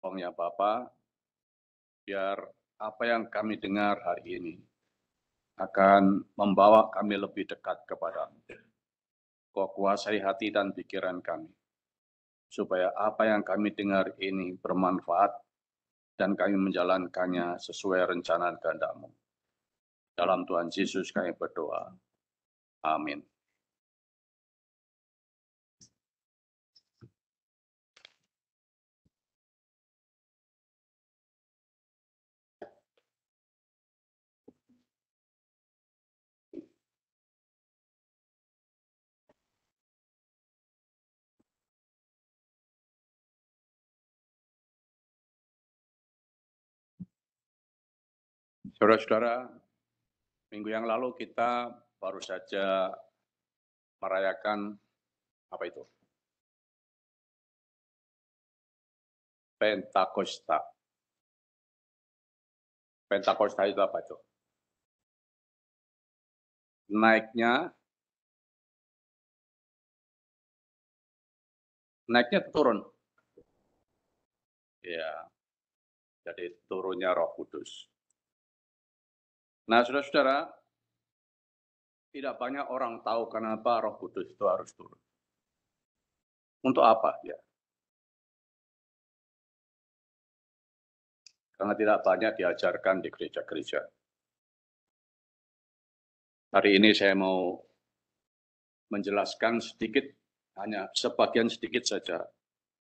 tolongnya Bapak, biar apa yang kami dengar hari ini akan membawa kami lebih dekat kepada Kau kuasai hati dan pikiran kami, supaya apa yang kami dengar ini bermanfaat dan kami menjalankannya sesuai rencana kehendak-Mu. Dalam Tuhan Yesus kami berdoa. Amin. Saudara-saudara, minggu yang lalu kita baru saja merayakan apa itu? Pentakosta. Pentakosta itu apa itu? Naiknya naiknya turun. Ya. Jadi turunnya Roh Kudus. Nah, saudara-saudara, tidak banyak orang tahu kenapa Roh Kudus itu harus turun. Untuk apa ya? Karena tidak banyak diajarkan di gereja-gereja. Hari ini saya mau menjelaskan sedikit, hanya sebagian sedikit saja,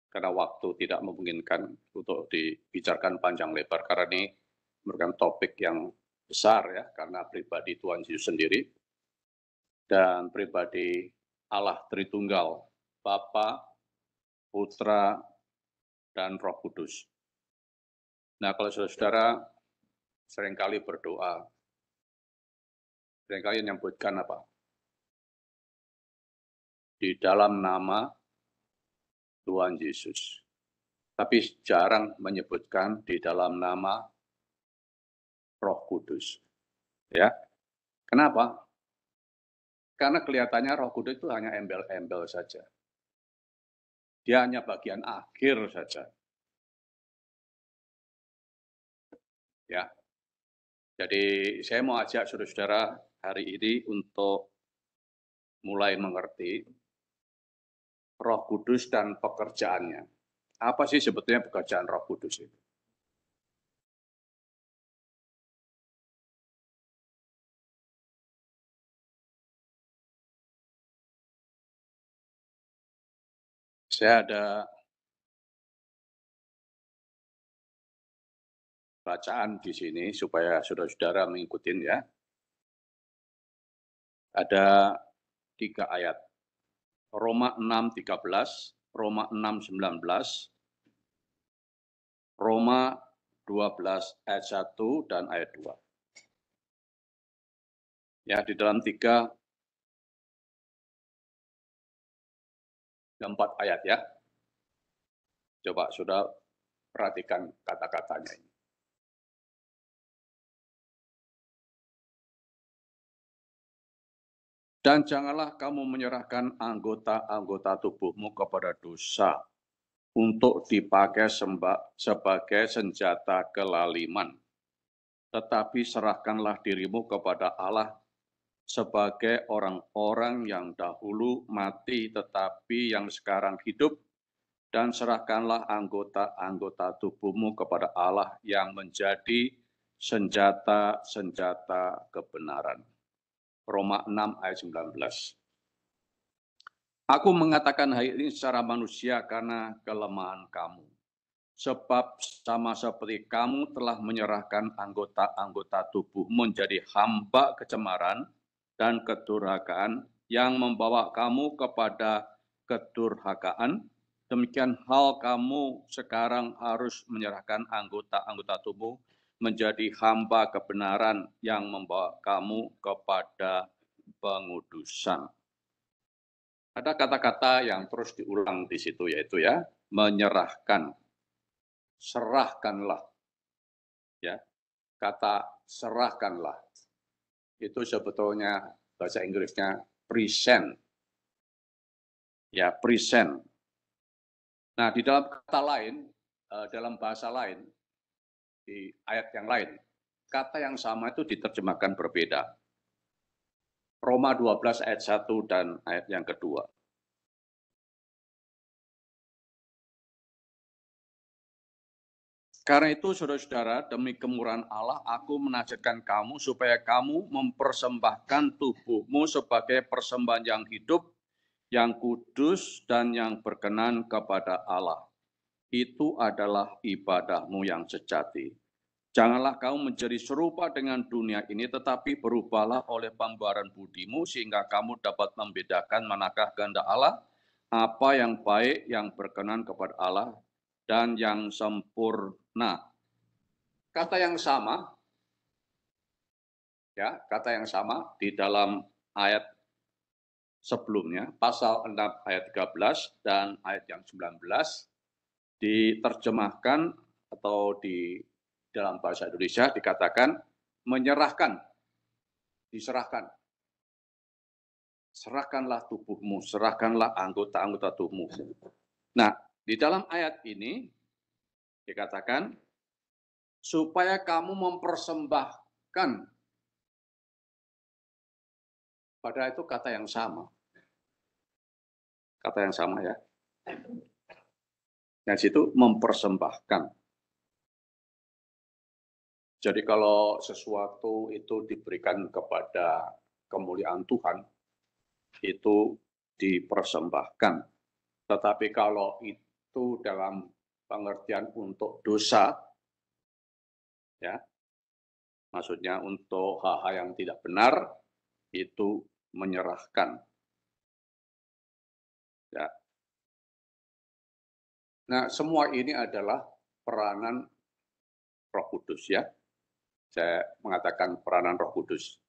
karena waktu tidak memungkinkan untuk dibicarakan panjang lebar, karena ini merupakan topik yang besar ya karena pribadi Tuhan Yesus sendiri dan pribadi Allah Tritunggal, Bapa, Putra, dan Roh Kudus. Nah, kalau saudara-saudara seringkali berdoa, seringkali menyebutkan apa? Di dalam nama Tuhan Yesus. Tapi jarang menyebutkan di dalam nama Roh Kudus. Ya. Kenapa? Karena kelihatannya Roh Kudus itu hanya embel-embel saja. Dia hanya bagian akhir saja. Ya. Jadi saya mau ajak saudara-saudara hari ini untuk mulai mengerti Roh Kudus dan pekerjaannya. Apa sih sebetulnya pekerjaan Roh Kudus itu? saya ada bacaan di sini supaya saudara-saudara mengikuti ya. Ada tiga ayat. Roma 6.13, Roma 6.19, Roma 12 ayat 1 dan ayat 2. Ya, di dalam tiga keempat ayat ya. Coba sudah perhatikan kata-katanya ini. Dan janganlah kamu menyerahkan anggota-anggota tubuhmu kepada dosa untuk dipakai sebagai senjata kelaliman. Tetapi serahkanlah dirimu kepada Allah sebagai orang-orang yang dahulu mati tetapi yang sekarang hidup, dan serahkanlah anggota-anggota tubuhmu kepada Allah yang menjadi senjata-senjata kebenaran. Roma 6 ayat 19. Aku mengatakan hal ini secara manusia karena kelemahan kamu. Sebab sama seperti kamu telah menyerahkan anggota-anggota tubuh menjadi hamba kecemaran, dan kedurhakaan yang membawa kamu kepada kedurhakaan. Demikian hal kamu sekarang harus menyerahkan anggota-anggota tubuh menjadi hamba kebenaran yang membawa kamu kepada pengudusan. Ada kata-kata yang terus diulang di situ yaitu ya menyerahkan. Serahkanlah. Ya. Kata serahkanlah itu sebetulnya bahasa Inggrisnya present. Ya, present. Nah, di dalam kata lain, eh, dalam bahasa lain, di ayat yang lain, kata yang sama itu diterjemahkan berbeda. Roma 12 ayat 1 dan ayat yang kedua. Karena itu saudara-saudara, demi kemurahan Allah, aku menasihatkan kamu supaya kamu mempersembahkan tubuhmu sebagai persembahan yang hidup, yang kudus, dan yang berkenan kepada Allah. Itu adalah ibadahmu yang sejati. Janganlah kamu menjadi serupa dengan dunia ini, tetapi berubahlah oleh pembaharan budimu, sehingga kamu dapat membedakan manakah ganda Allah, apa yang baik, yang berkenan kepada Allah, dan yang sempurna. Kata yang sama, ya kata yang sama di dalam ayat sebelumnya, pasal 6 ayat 13 dan ayat yang 19, diterjemahkan atau di dalam bahasa Indonesia dikatakan menyerahkan, diserahkan serahkanlah tubuhmu, serahkanlah anggota-anggota tubuhmu. Nah, di dalam ayat ini dikatakan supaya kamu mempersembahkan pada itu kata yang sama. Kata yang sama ya. Dan situ mempersembahkan. Jadi kalau sesuatu itu diberikan kepada kemuliaan Tuhan, itu dipersembahkan. Tetapi kalau itu itu dalam pengertian untuk dosa, ya, maksudnya untuk hal-hal yang tidak benar, itu menyerahkan. Ya. Nah, semua ini adalah peranan Roh Kudus ya. Saya mengatakan peranan Roh Kudus.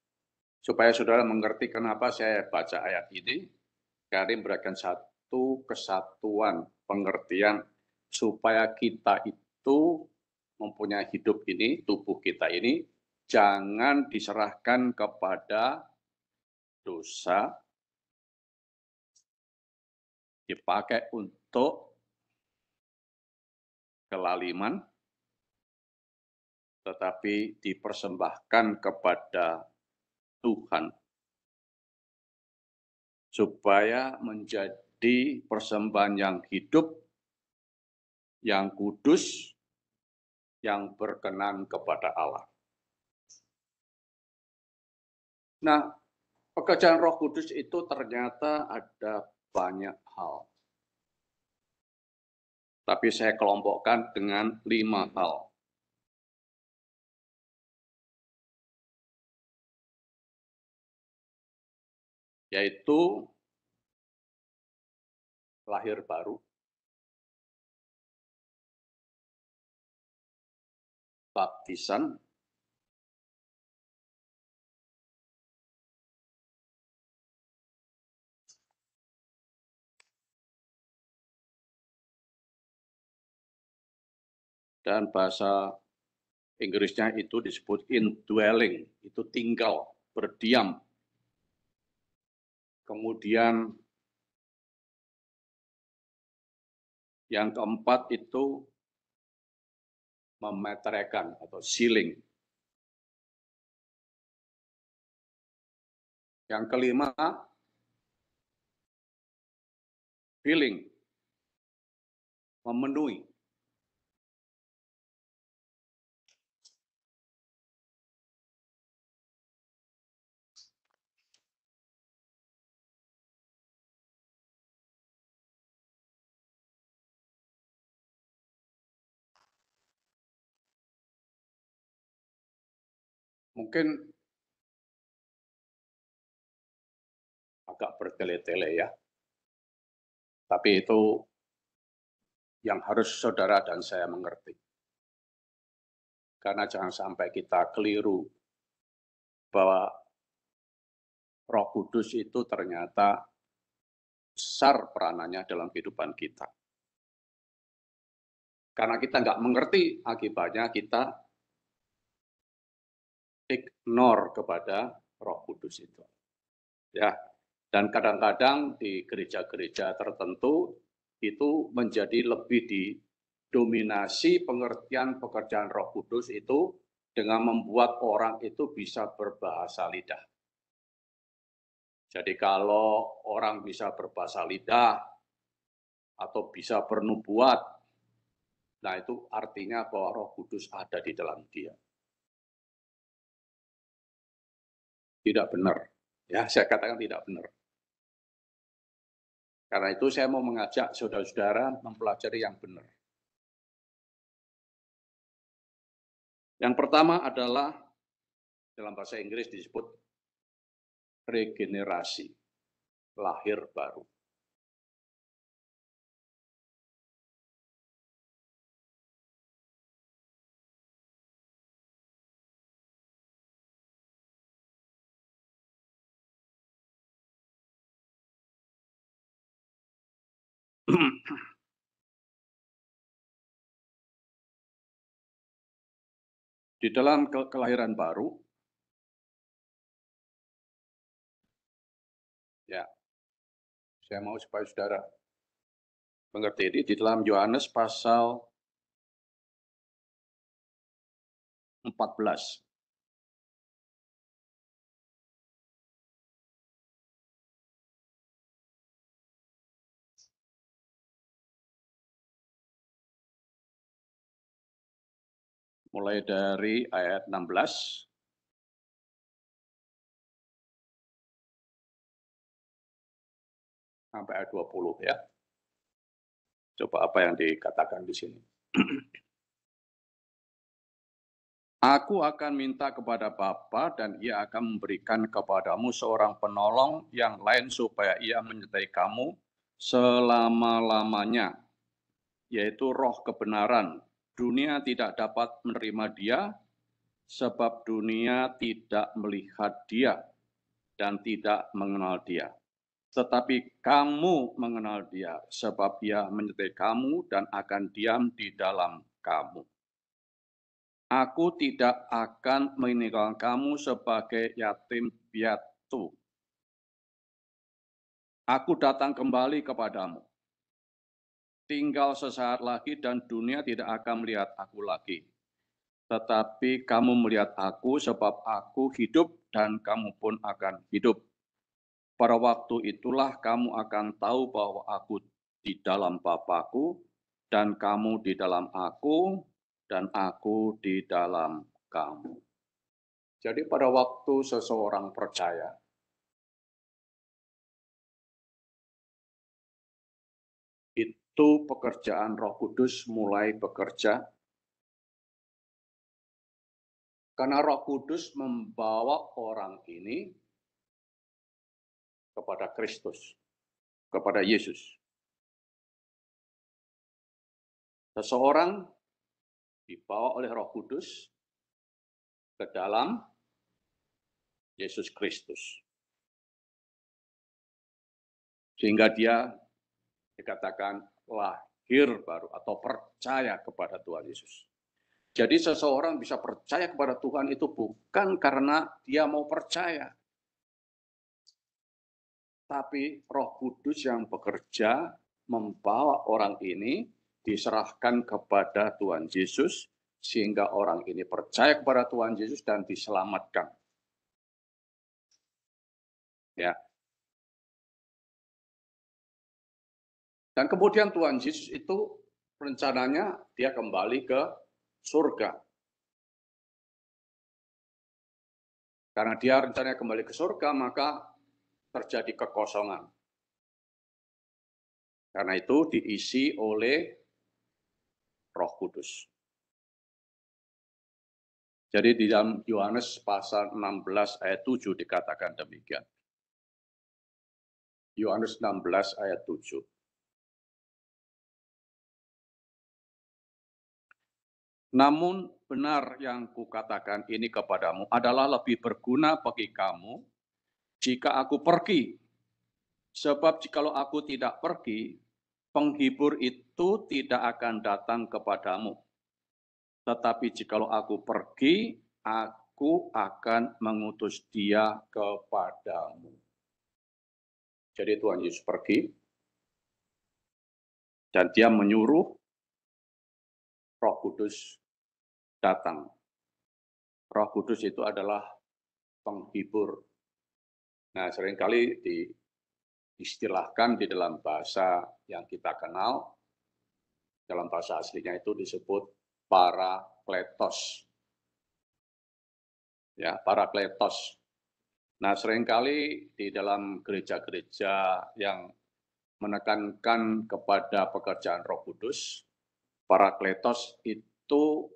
Supaya saudara mengerti kenapa saya baca ayat ini, Karim berikan satu kesatuan pengertian supaya kita itu mempunyai hidup ini, tubuh kita ini, jangan diserahkan kepada dosa, dipakai untuk kelaliman, tetapi dipersembahkan kepada Tuhan supaya menjadi di persembahan yang hidup, yang kudus, yang berkenan kepada Allah. Nah, pekerjaan Roh Kudus itu ternyata ada banyak hal. Tapi saya kelompokkan dengan lima hmm. hal. Yaitu lahir baru baptisan dan bahasa Inggrisnya itu disebut indwelling, itu tinggal, berdiam. Kemudian Yang keempat itu memeterekan atau sealing. Yang kelima, feeling, memenuhi. mungkin agak bertele-tele ya. Tapi itu yang harus saudara dan saya mengerti. Karena jangan sampai kita keliru bahwa Roh Kudus itu ternyata besar peranannya dalam kehidupan kita. Karena kita nggak mengerti, akibatnya kita ignore kepada Roh Kudus itu. Ya. Dan kadang-kadang di gereja-gereja tertentu itu menjadi lebih didominasi pengertian pekerjaan Roh Kudus itu dengan membuat orang itu bisa berbahasa lidah. Jadi kalau orang bisa berbahasa lidah atau bisa bernubuat, nah itu artinya bahwa Roh Kudus ada di dalam dia. Tidak benar. Ya, saya katakan tidak benar. Karena itu saya mau mengajak saudara-saudara mempelajari yang benar. Yang pertama adalah dalam bahasa Inggris disebut regenerasi, lahir baru. di dalam ke kelahiran baru ya saya mau supaya saudara mengerti ini di dalam Yohanes pasal 14 mulai dari ayat 16sampai ayat 20 ya. Coba apa yang dikatakan di sini. Aku akan minta kepada Bapa dan ia akan memberikan kepadamu seorang penolong yang lain supaya ia menyertai kamu selama-lamanya, yaitu roh kebenaran Dunia tidak dapat menerima dia, sebab dunia tidak melihat dia dan tidak mengenal dia. Tetapi kamu mengenal dia, sebab ia menyertai kamu dan akan diam di dalam kamu. Aku tidak akan meninggalkan kamu sebagai yatim piatu. Aku datang kembali kepadamu tinggal sesaat lagi dan dunia tidak akan melihat aku lagi. Tetapi kamu melihat aku sebab aku hidup dan kamu pun akan hidup. Pada waktu itulah kamu akan tahu bahwa aku di dalam Bapakku dan kamu di dalam aku dan aku di dalam kamu. Jadi pada waktu seseorang percaya, itu pekerjaan Roh Kudus mulai bekerja. Karena Roh Kudus membawa orang ini kepada Kristus, kepada Yesus. Seseorang dibawa oleh Roh Kudus ke dalam Yesus Kristus. Sehingga dia dikatakan lahir baru atau percaya kepada Tuhan Yesus. Jadi seseorang bisa percaya kepada Tuhan itu bukan karena dia mau percaya. Tapi roh kudus yang bekerja membawa orang ini diserahkan kepada Tuhan Yesus sehingga orang ini percaya kepada Tuhan Yesus dan diselamatkan. Ya, Dan kemudian Tuhan Yesus itu rencananya dia kembali ke surga. Karena dia rencananya kembali ke surga, maka terjadi kekosongan. Karena itu diisi oleh Roh Kudus. Jadi di dalam Yohanes pasal 16 ayat 7 dikatakan demikian. Yohanes 16 ayat 7. Namun benar yang kukatakan ini kepadamu adalah lebih berguna bagi kamu jika aku pergi. Sebab jikalau aku tidak pergi, penghibur itu tidak akan datang kepadamu. Tetapi jikalau aku pergi, aku akan mengutus dia kepadamu. Jadi Tuhan Yesus pergi, dan dia menyuruh roh kudus datang. Roh Kudus itu adalah penghibur. Nah, seringkali diistilahkan di dalam bahasa yang kita kenal, dalam bahasa aslinya itu disebut para kletos. Ya, para kletos. Nah, seringkali di dalam gereja-gereja yang menekankan kepada pekerjaan Roh Kudus, para kletos itu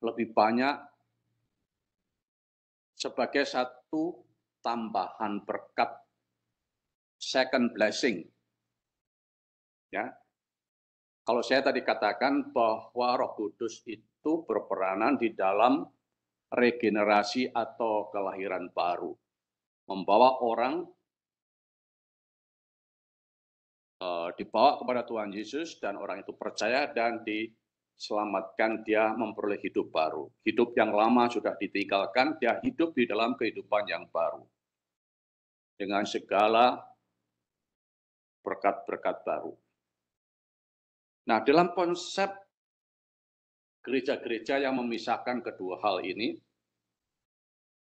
lebih banyak sebagai satu tambahan berkat second blessing. Ya. Kalau saya tadi katakan bahwa Roh Kudus itu berperanan di dalam regenerasi atau kelahiran baru, membawa orang eh, dibawa kepada Tuhan Yesus dan orang itu percaya dan di selamatkan dia memperoleh hidup baru. Hidup yang lama sudah ditinggalkan, dia hidup di dalam kehidupan yang baru. Dengan segala berkat-berkat baru. Nah, dalam konsep gereja-gereja yang memisahkan kedua hal ini,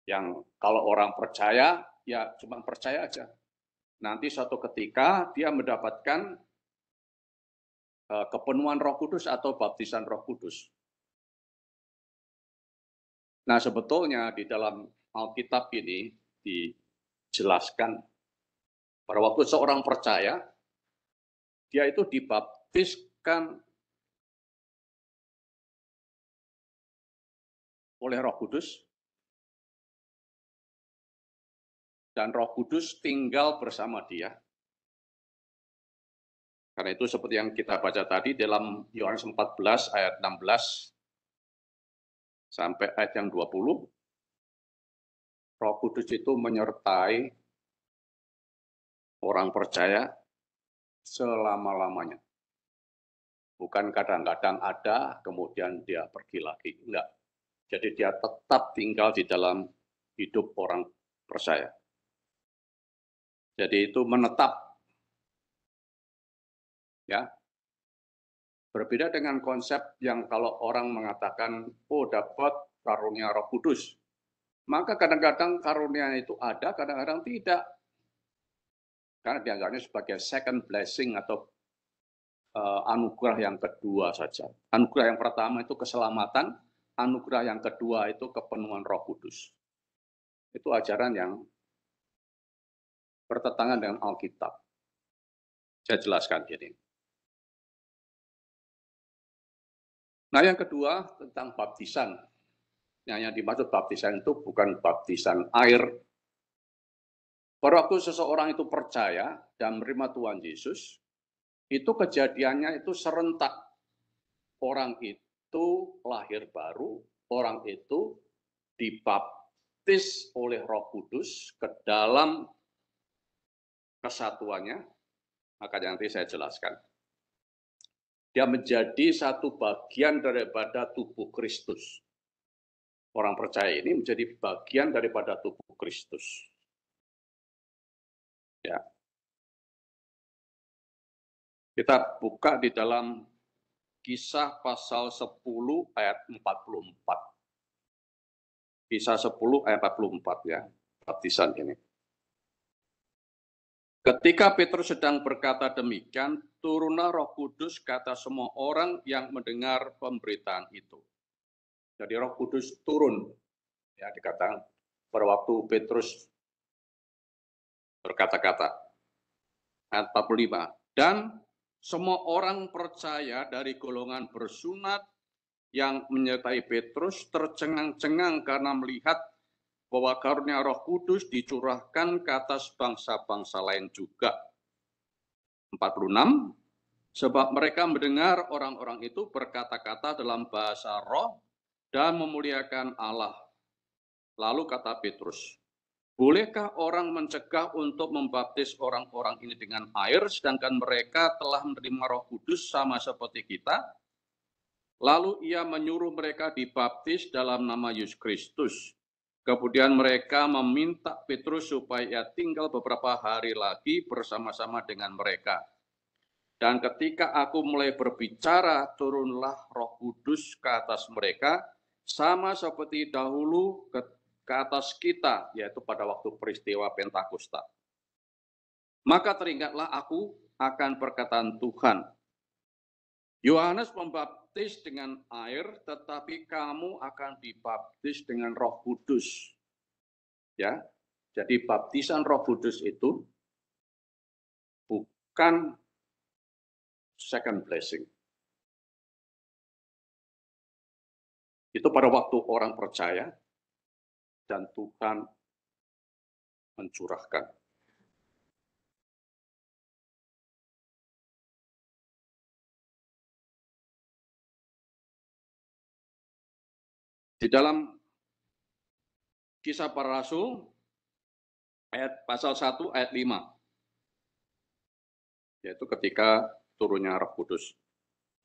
yang kalau orang percaya, ya cuma percaya aja. Nanti suatu ketika dia mendapatkan Eh, kepenuhan Roh Kudus atau baptisan Roh Kudus. Nah, sebetulnya di dalam Alkitab ini dijelaskan pada waktu seorang percaya dia itu dibaptiskan oleh Roh Kudus dan Roh Kudus tinggal bersama dia karena itu seperti yang kita baca tadi dalam Yohanes 14 ayat 16 sampai ayat yang 20, Roh Kudus itu menyertai orang percaya selama-lamanya. Bukan kadang-kadang ada, kemudian dia pergi lagi. Enggak. Jadi dia tetap tinggal di dalam hidup orang percaya. Jadi itu menetap ya berbeda dengan konsep yang kalau orang mengatakan oh dapat karunia Roh Kudus maka kadang-kadang karunia itu ada kadang-kadang tidak karena dianggapnya sebagai second blessing atau eh, anugerah yang kedua saja anugerah yang pertama itu keselamatan anugerah yang kedua itu kepenuhan Roh Kudus itu ajaran yang bertentangan dengan Alkitab saya jelaskan jadi Nah yang kedua tentang baptisan. Nah, yang dimaksud baptisan itu bukan baptisan air. Pada waktu seseorang itu percaya dan menerima Tuhan Yesus, itu kejadiannya itu serentak. Orang itu lahir baru, orang itu dibaptis oleh roh kudus ke dalam kesatuannya. Maka nanti saya jelaskan. Dia menjadi satu bagian daripada tubuh Kristus. Orang percaya ini menjadi bagian daripada tubuh Kristus. Ya. Kita buka di dalam kisah pasal 10 ayat 44. Kisah 10 ayat 44 ya, baptisan ini. Ketika Petrus sedang berkata demikian, turunlah Roh Kudus kata semua orang yang mendengar pemberitaan itu. Jadi Roh Kudus turun. Ya, dikatakan pada waktu Petrus berkata-kata ayat 45 dan semua orang percaya dari golongan bersunat yang menyertai Petrus tercengang-cengang karena melihat bahwa karunia Roh Kudus dicurahkan ke atas bangsa-bangsa lain juga 46 sebab mereka mendengar orang-orang itu berkata-kata dalam bahasa roh dan memuliakan Allah. Lalu kata Petrus, Bolehkah orang mencegah untuk membaptis orang-orang ini dengan air, sedangkan mereka telah menerima Roh Kudus sama seperti kita? Lalu ia menyuruh mereka dibaptis dalam nama Yesus Kristus. Kemudian mereka meminta Petrus supaya tinggal beberapa hari lagi bersama-sama dengan mereka. Dan ketika aku mulai berbicara, turunlah Roh Kudus ke atas mereka, sama seperti dahulu ke, ke atas kita, yaitu pada waktu peristiwa Pentakosta. Maka teringatlah aku akan perkataan Tuhan, Yohanes membaptis dengan air, tetapi kamu akan dibaptis dengan Roh Kudus. Ya. Jadi baptisan Roh Kudus itu bukan second blessing. Itu pada waktu orang percaya dan Tuhan mencurahkan Di dalam kisah para rasul, ayat pasal 1 ayat 5. Yaitu ketika turunnya roh kudus.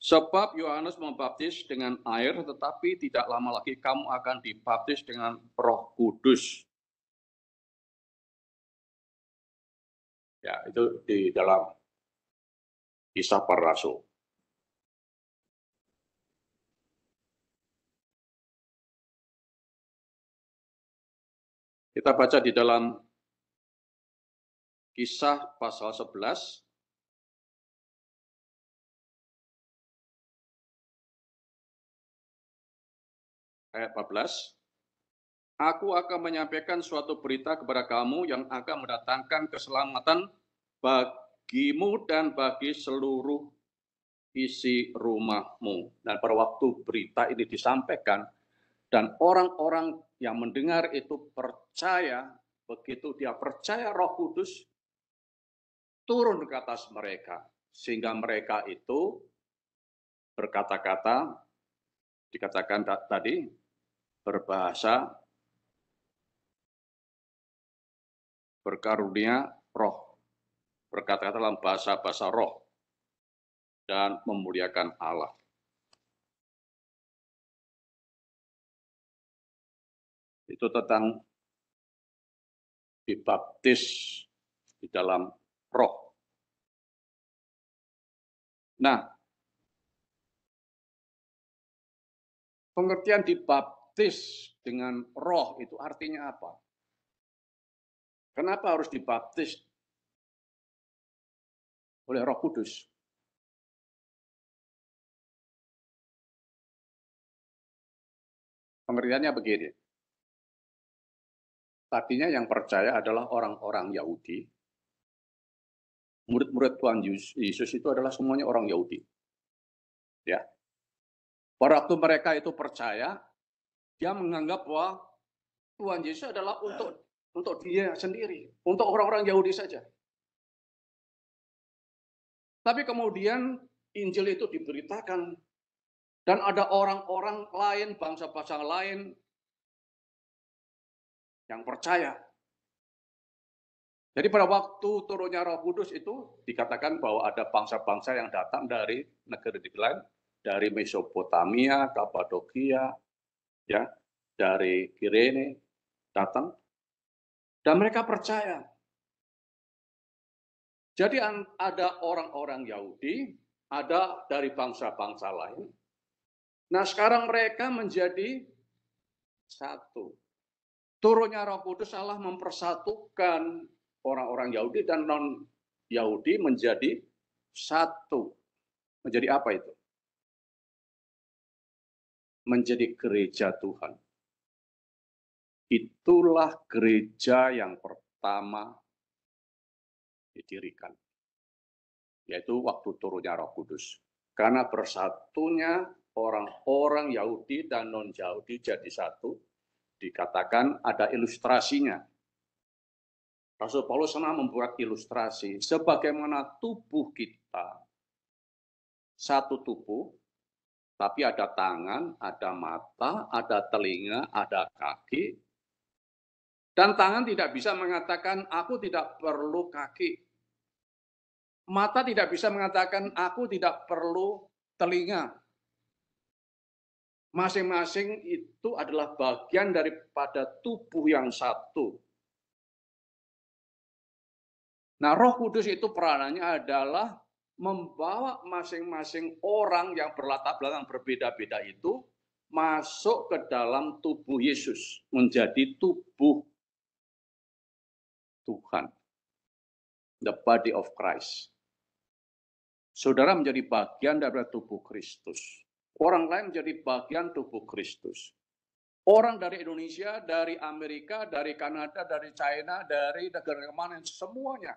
Sebab Yohanes membaptis dengan air, tetapi tidak lama lagi kamu akan dibaptis dengan roh kudus. Ya, itu di dalam kisah para rasul. Kita baca di dalam kisah pasal 11 ayat 14. Aku akan menyampaikan suatu berita kepada kamu yang akan mendatangkan keselamatan bagimu dan bagi seluruh isi rumahmu. Dan pada waktu berita ini disampaikan, dan orang-orang yang mendengar itu percaya, begitu dia percaya Roh Kudus turun ke atas mereka, sehingga mereka itu berkata-kata, dikatakan tadi, berbahasa, berkarunia roh, berkata-kata dalam bahasa-bahasa roh, dan memuliakan Allah. itu tentang dibaptis di dalam roh. Nah, pengertian dibaptis dengan roh itu artinya apa? Kenapa harus dibaptis oleh Roh Kudus? Pengertiannya begini. Tadinya yang percaya adalah orang-orang Yahudi. Murid-murid Tuhan Yesus itu adalah semuanya orang Yahudi. Ya. Pada waktu mereka itu percaya, dia menganggap bahwa Tuhan Yesus adalah untuk untuk dia sendiri, untuk orang-orang Yahudi saja. Tapi kemudian Injil itu diberitakan dan ada orang-orang lain, bangsa-bangsa lain yang percaya. Jadi pada waktu turunnya Roh Kudus itu dikatakan bahwa ada bangsa-bangsa yang datang dari negeri lain, dari Mesopotamia, Kapadokia, ya, dari Kirene datang dan mereka percaya. Jadi ada orang-orang Yahudi, ada dari bangsa-bangsa lain. Nah, sekarang mereka menjadi satu turunnya Roh Kudus Allah mempersatukan orang-orang Yahudi dan non Yahudi menjadi satu. Menjadi apa itu? Menjadi gereja Tuhan. Itulah gereja yang pertama didirikan. Yaitu waktu turunnya Roh Kudus. Karena bersatunya orang-orang Yahudi dan non-Yahudi jadi satu, dikatakan ada ilustrasinya. Rasul Paulus sana membuat ilustrasi sebagaimana tubuh kita satu tubuh tapi ada tangan, ada mata, ada telinga, ada kaki. Dan tangan tidak bisa mengatakan aku tidak perlu kaki. Mata tidak bisa mengatakan aku tidak perlu telinga masing-masing itu adalah bagian daripada tubuh yang satu. Nah, Roh Kudus itu peranannya adalah membawa masing-masing orang yang berlatar belakang berbeda-beda itu masuk ke dalam tubuh Yesus, menjadi tubuh Tuhan. The body of Christ. Saudara menjadi bagian dari tubuh Kristus. Orang lain menjadi bagian tubuh Kristus. Orang dari Indonesia, dari Amerika, dari Kanada, dari China, dari negara mana, semuanya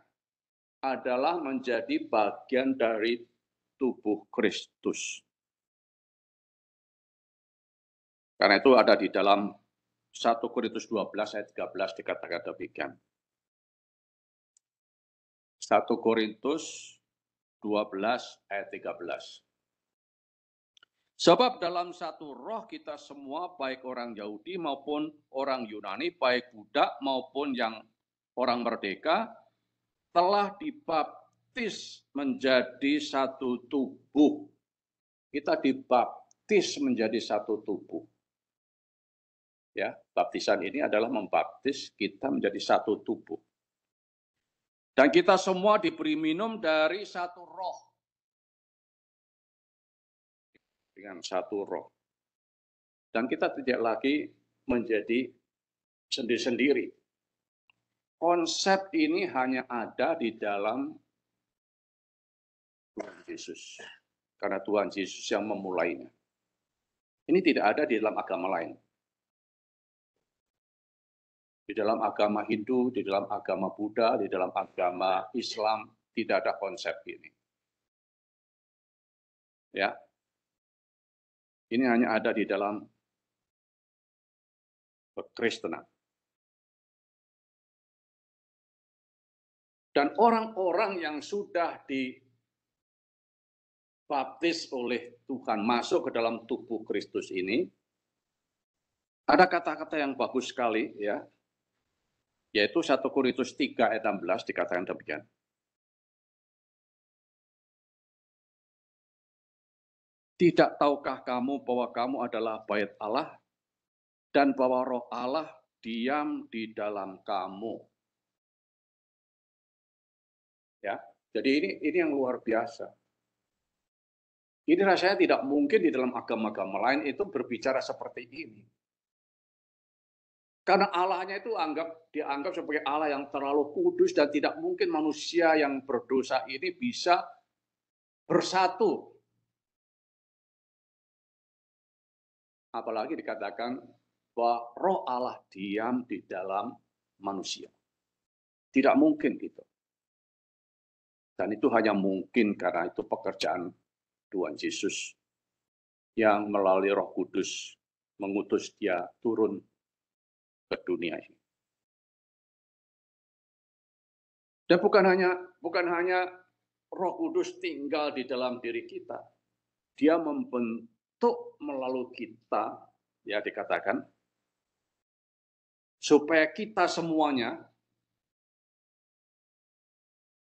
adalah menjadi bagian dari tubuh Kristus. Karena itu ada di dalam 1 Korintus 12 ayat 13 dikatakan demikian. 1 Korintus 12 ayat 13. Sebab dalam satu roh kita semua, baik orang Yahudi maupun orang Yunani, baik budak maupun yang orang merdeka, telah dibaptis menjadi satu tubuh. Kita dibaptis menjadi satu tubuh. Ya, baptisan ini adalah membaptis kita menjadi satu tubuh. Dan kita semua diberi minum dari satu roh dengan satu roh. Dan kita tidak lagi menjadi sendiri-sendiri. Konsep ini hanya ada di dalam Tuhan Yesus. Karena Tuhan Yesus yang memulainya. Ini tidak ada di dalam agama lain. Di dalam agama Hindu, di dalam agama Buddha, di dalam agama Islam, tidak ada konsep ini. Ya, ini hanya ada di dalam kekristenan. Dan orang-orang yang sudah dibaptis oleh Tuhan masuk ke dalam tubuh Kristus ini, ada kata-kata yang bagus sekali ya, yaitu 1 Korintus 3 ayat 16 dikatakan demikian. Tidak tahukah kamu bahwa kamu adalah bait Allah dan bahwa roh Allah diam di dalam kamu? Ya, jadi ini ini yang luar biasa. Ini rasanya tidak mungkin di dalam agama-agama lain itu berbicara seperti ini. Karena Allahnya itu anggap dianggap sebagai Allah yang terlalu kudus dan tidak mungkin manusia yang berdosa ini bisa bersatu apalagi dikatakan bahwa roh Allah diam di dalam manusia. Tidak mungkin gitu. Dan itu hanya mungkin karena itu pekerjaan Tuhan Yesus yang melalui roh kudus mengutus dia turun ke dunia ini. Dan bukan hanya bukan hanya roh kudus tinggal di dalam diri kita. Dia membentuk untuk melalui kita, ya dikatakan, supaya kita semuanya,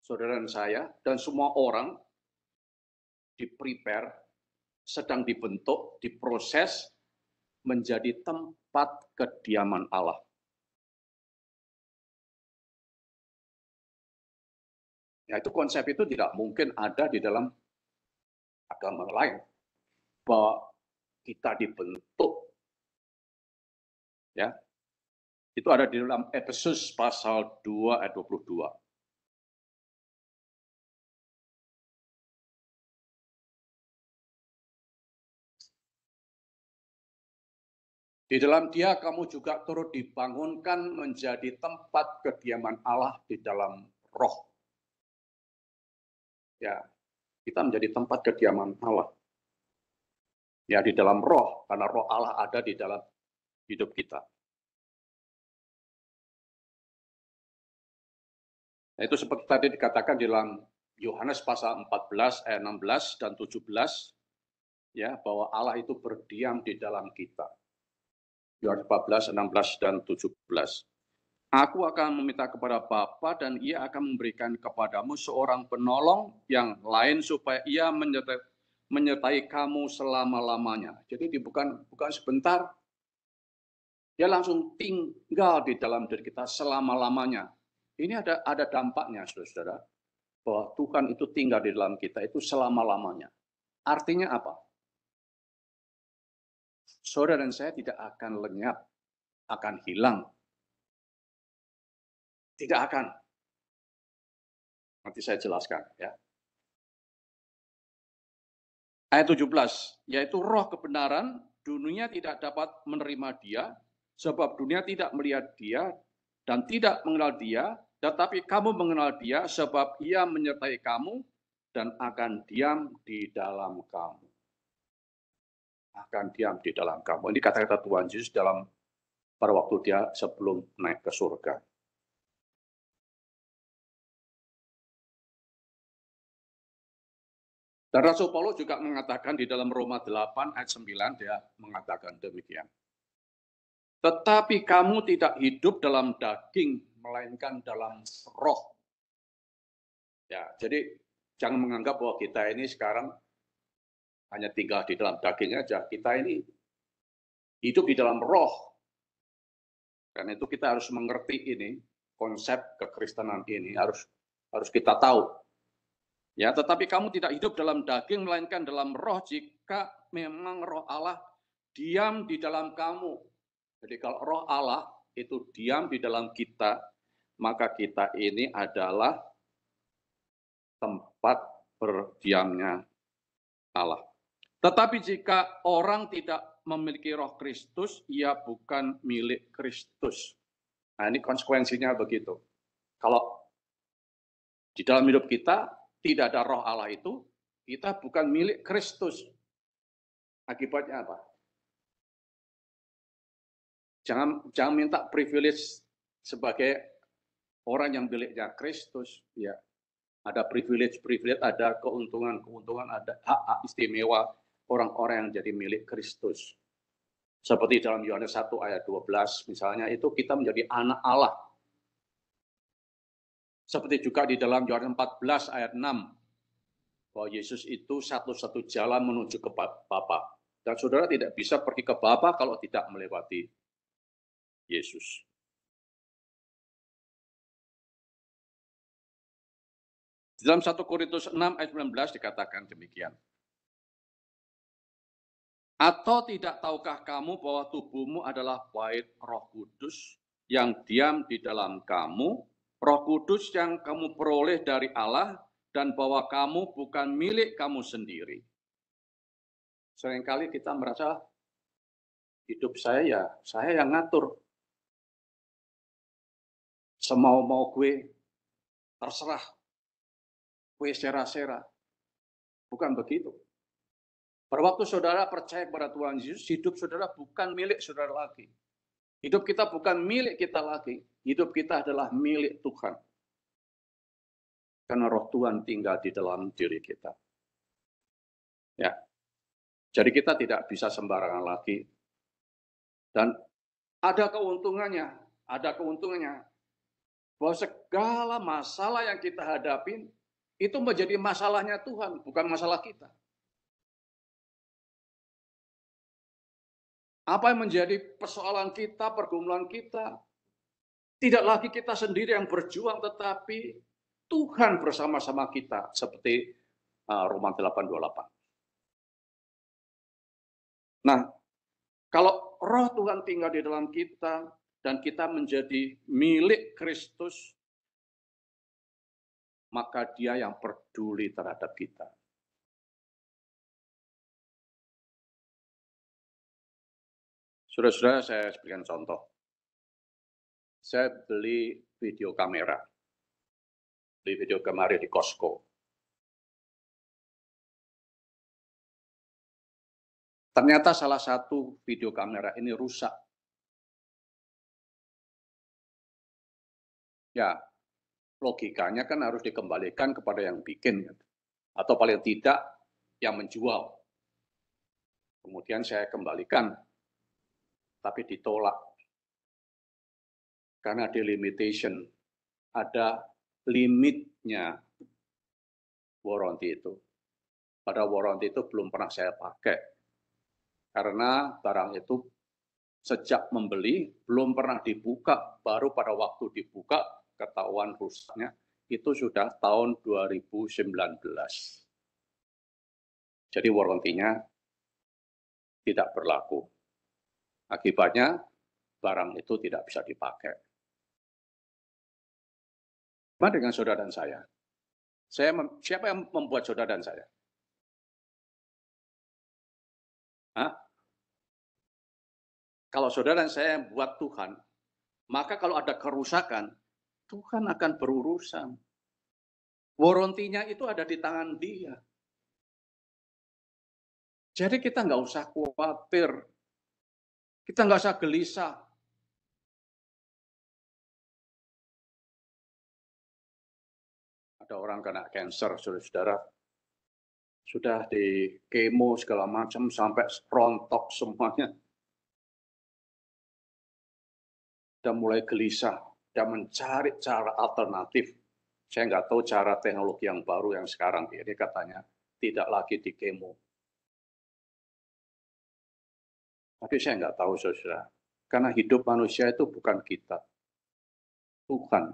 saudara dan saya, dan semua orang di-prepare, sedang dibentuk, diproses, menjadi tempat kediaman Allah. Ya, itu konsep itu tidak mungkin ada di dalam agama lain bahwa kita dibentuk. Ya. Itu ada di dalam Efesus pasal 2 ayat 22. Di dalam dia kamu juga turut dibangunkan menjadi tempat kediaman Allah di dalam roh. Ya, kita menjadi tempat kediaman Allah ya di dalam roh karena roh Allah ada di dalam hidup kita. Nah, itu seperti tadi dikatakan di dalam Yohanes pasal 14 ayat eh, 16 dan 17 ya bahwa Allah itu berdiam di dalam kita. Yohanes 14, 16 dan 17. Aku akan meminta kepada Bapa dan ia akan memberikan kepadamu seorang penolong yang lain supaya ia menyertai menyertai kamu selama-lamanya. Jadi bukan bukan sebentar. Dia langsung tinggal di dalam diri kita selama-lamanya. Ini ada ada dampaknya, Saudara-saudara. Bahwa Tuhan itu tinggal di dalam kita itu selama-lamanya. Artinya apa? Saudara dan saya tidak akan lenyap, akan hilang. Tidak akan. Nanti saya jelaskan ya ayat 17 yaitu roh kebenaran dunia tidak dapat menerima dia sebab dunia tidak melihat dia dan tidak mengenal dia tetapi kamu mengenal dia sebab ia menyertai kamu dan akan diam di dalam kamu akan diam di dalam kamu ini kata-kata Tuhan Yesus dalam pada waktu dia sebelum naik ke surga Dan Rasul Paulus juga mengatakan di dalam Roma 8 ayat 9 dia mengatakan demikian. Tetapi kamu tidak hidup dalam daging melainkan dalam roh. Ya, jadi jangan menganggap bahwa kita ini sekarang hanya tinggal di dalam daging aja. Kita ini hidup di dalam roh. Karena itu kita harus mengerti ini, konsep kekristenan ini harus harus kita tahu Ya, tetapi kamu tidak hidup dalam daging melainkan dalam roh jika memang roh Allah diam di dalam kamu. Jadi kalau roh Allah itu diam di dalam kita, maka kita ini adalah tempat berdiamnya Allah. Tetapi jika orang tidak memiliki roh Kristus, ia bukan milik Kristus. Nah, ini konsekuensinya begitu. Kalau di dalam hidup kita tidak ada roh Allah itu, kita bukan milik Kristus. Akibatnya apa? Jangan jangan minta privilege sebagai orang yang miliknya Kristus, ya. Ada privilege-privilege, ada keuntungan-keuntungan, ada hak-hak istimewa orang-orang yang jadi milik Kristus. Seperti dalam Yohanes 1 ayat 12 misalnya itu kita menjadi anak Allah seperti juga di dalam Yohanes 14 ayat 6 bahwa Yesus itu satu-satu jalan menuju ke Bapa. Dan saudara tidak bisa pergi ke Bapa kalau tidak melewati Yesus. Di dalam 1 Korintus 6 ayat 19 dikatakan demikian. Atau tidak tahukah kamu bahwa tubuhmu adalah bait Roh Kudus yang diam di dalam kamu Roh Kudus yang kamu peroleh dari Allah dan bahwa kamu bukan milik kamu sendiri. Seringkali kita merasa hidup saya ya, saya yang ngatur. Semau-mau gue, terserah. Gue sera-sera. Bukan begitu. Pada saudara percaya kepada Tuhan Yesus, hidup saudara bukan milik saudara lagi. Hidup kita bukan milik kita lagi, Hidup kita adalah milik Tuhan. Karena roh Tuhan tinggal di dalam diri kita. Ya. Jadi kita tidak bisa sembarangan lagi. Dan ada keuntungannya, ada keuntungannya bahwa segala masalah yang kita hadapin itu menjadi masalahnya Tuhan, bukan masalah kita. Apa yang menjadi persoalan kita, pergumulan kita, tidak lagi kita sendiri yang berjuang, tetapi Tuhan bersama-sama kita seperti uh, Roma 8:28. Nah, kalau roh Tuhan tinggal di dalam kita dan kita menjadi milik Kristus, maka dia yang peduli terhadap kita. Sudah-sudah, saya berikan contoh saya beli video kamera. Beli video kamera di Costco. Ternyata salah satu video kamera ini rusak. Ya, logikanya kan harus dikembalikan kepada yang bikin. Kan? Atau paling tidak yang menjual. Kemudian saya kembalikan, tapi ditolak karena delimitation ada limitnya warranty itu. Pada warranty itu belum pernah saya pakai. Karena barang itu sejak membeli belum pernah dibuka, baru pada waktu dibuka ketahuan rusaknya itu sudah tahun 2019. Jadi warrantinya tidak berlaku. Akibatnya barang itu tidak bisa dipakai. Sama dengan saudara dan saya. saya siapa yang membuat saudara dan saya? Hah? Kalau saudara dan saya yang buat Tuhan, maka kalau ada kerusakan, Tuhan akan berurusan. Warantinya itu ada di tangan dia. Jadi kita nggak usah khawatir. Kita nggak usah gelisah. ada orang kena cancer, saudara-saudara. Sudah di kemo segala macam sampai rontok semuanya. Sudah mulai gelisah dan mencari cara alternatif. Saya nggak tahu cara teknologi yang baru yang sekarang ini katanya tidak lagi di kemo. Tapi saya nggak tahu saudara, karena hidup manusia itu bukan kita, bukan.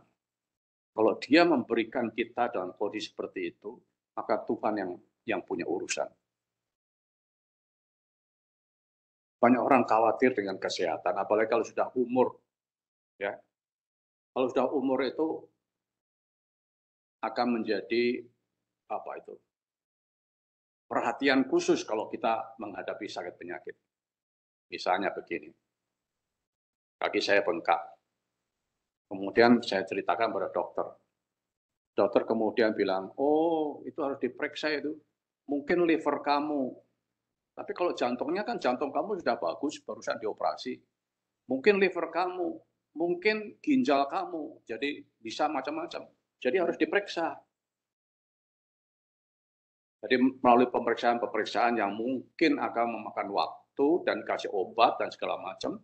Kalau dia memberikan kita dalam kondisi seperti itu, maka Tuhan yang yang punya urusan. Banyak orang khawatir dengan kesehatan, apalagi kalau sudah umur. Ya. Kalau sudah umur itu akan menjadi apa itu? Perhatian khusus kalau kita menghadapi sakit penyakit. Misalnya begini. Kaki saya bengkak. Kemudian saya ceritakan pada dokter. Dokter kemudian bilang, oh itu harus diperiksa itu. Mungkin liver kamu. Tapi kalau jantungnya kan jantung kamu sudah bagus, barusan dioperasi. Mungkin liver kamu, mungkin ginjal kamu. Jadi bisa macam-macam. Jadi harus diperiksa. Jadi melalui pemeriksaan-pemeriksaan yang mungkin akan memakan waktu dan kasih obat dan segala macam,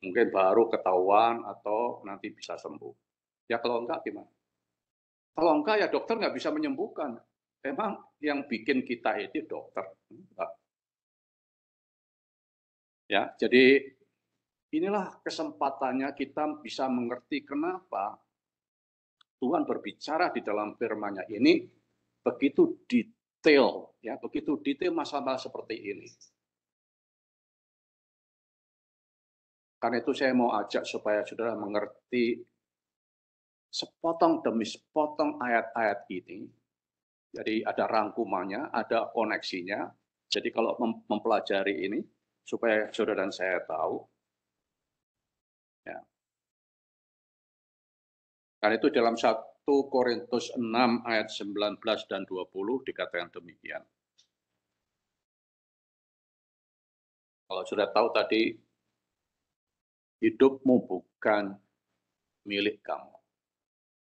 Mungkin baru ketahuan atau nanti bisa sembuh. Ya kalau enggak gimana? Kalau enggak ya dokter nggak bisa menyembuhkan. Emang yang bikin kita itu dokter. Enggak. Ya, jadi inilah kesempatannya kita bisa mengerti kenapa Tuhan berbicara di dalam firman-Nya ini begitu detail ya, begitu detail masalah seperti ini. Karena itu saya mau ajak supaya saudara mengerti sepotong demi sepotong ayat-ayat ini. Jadi ada rangkumannya, ada koneksinya. Jadi kalau mempelajari ini, supaya saudara dan saya tahu. Ya. Karena itu dalam satu Korintus 6 ayat 19 dan 20 dikatakan demikian. Kalau sudah tahu tadi Hidupmu bukan milik kamu,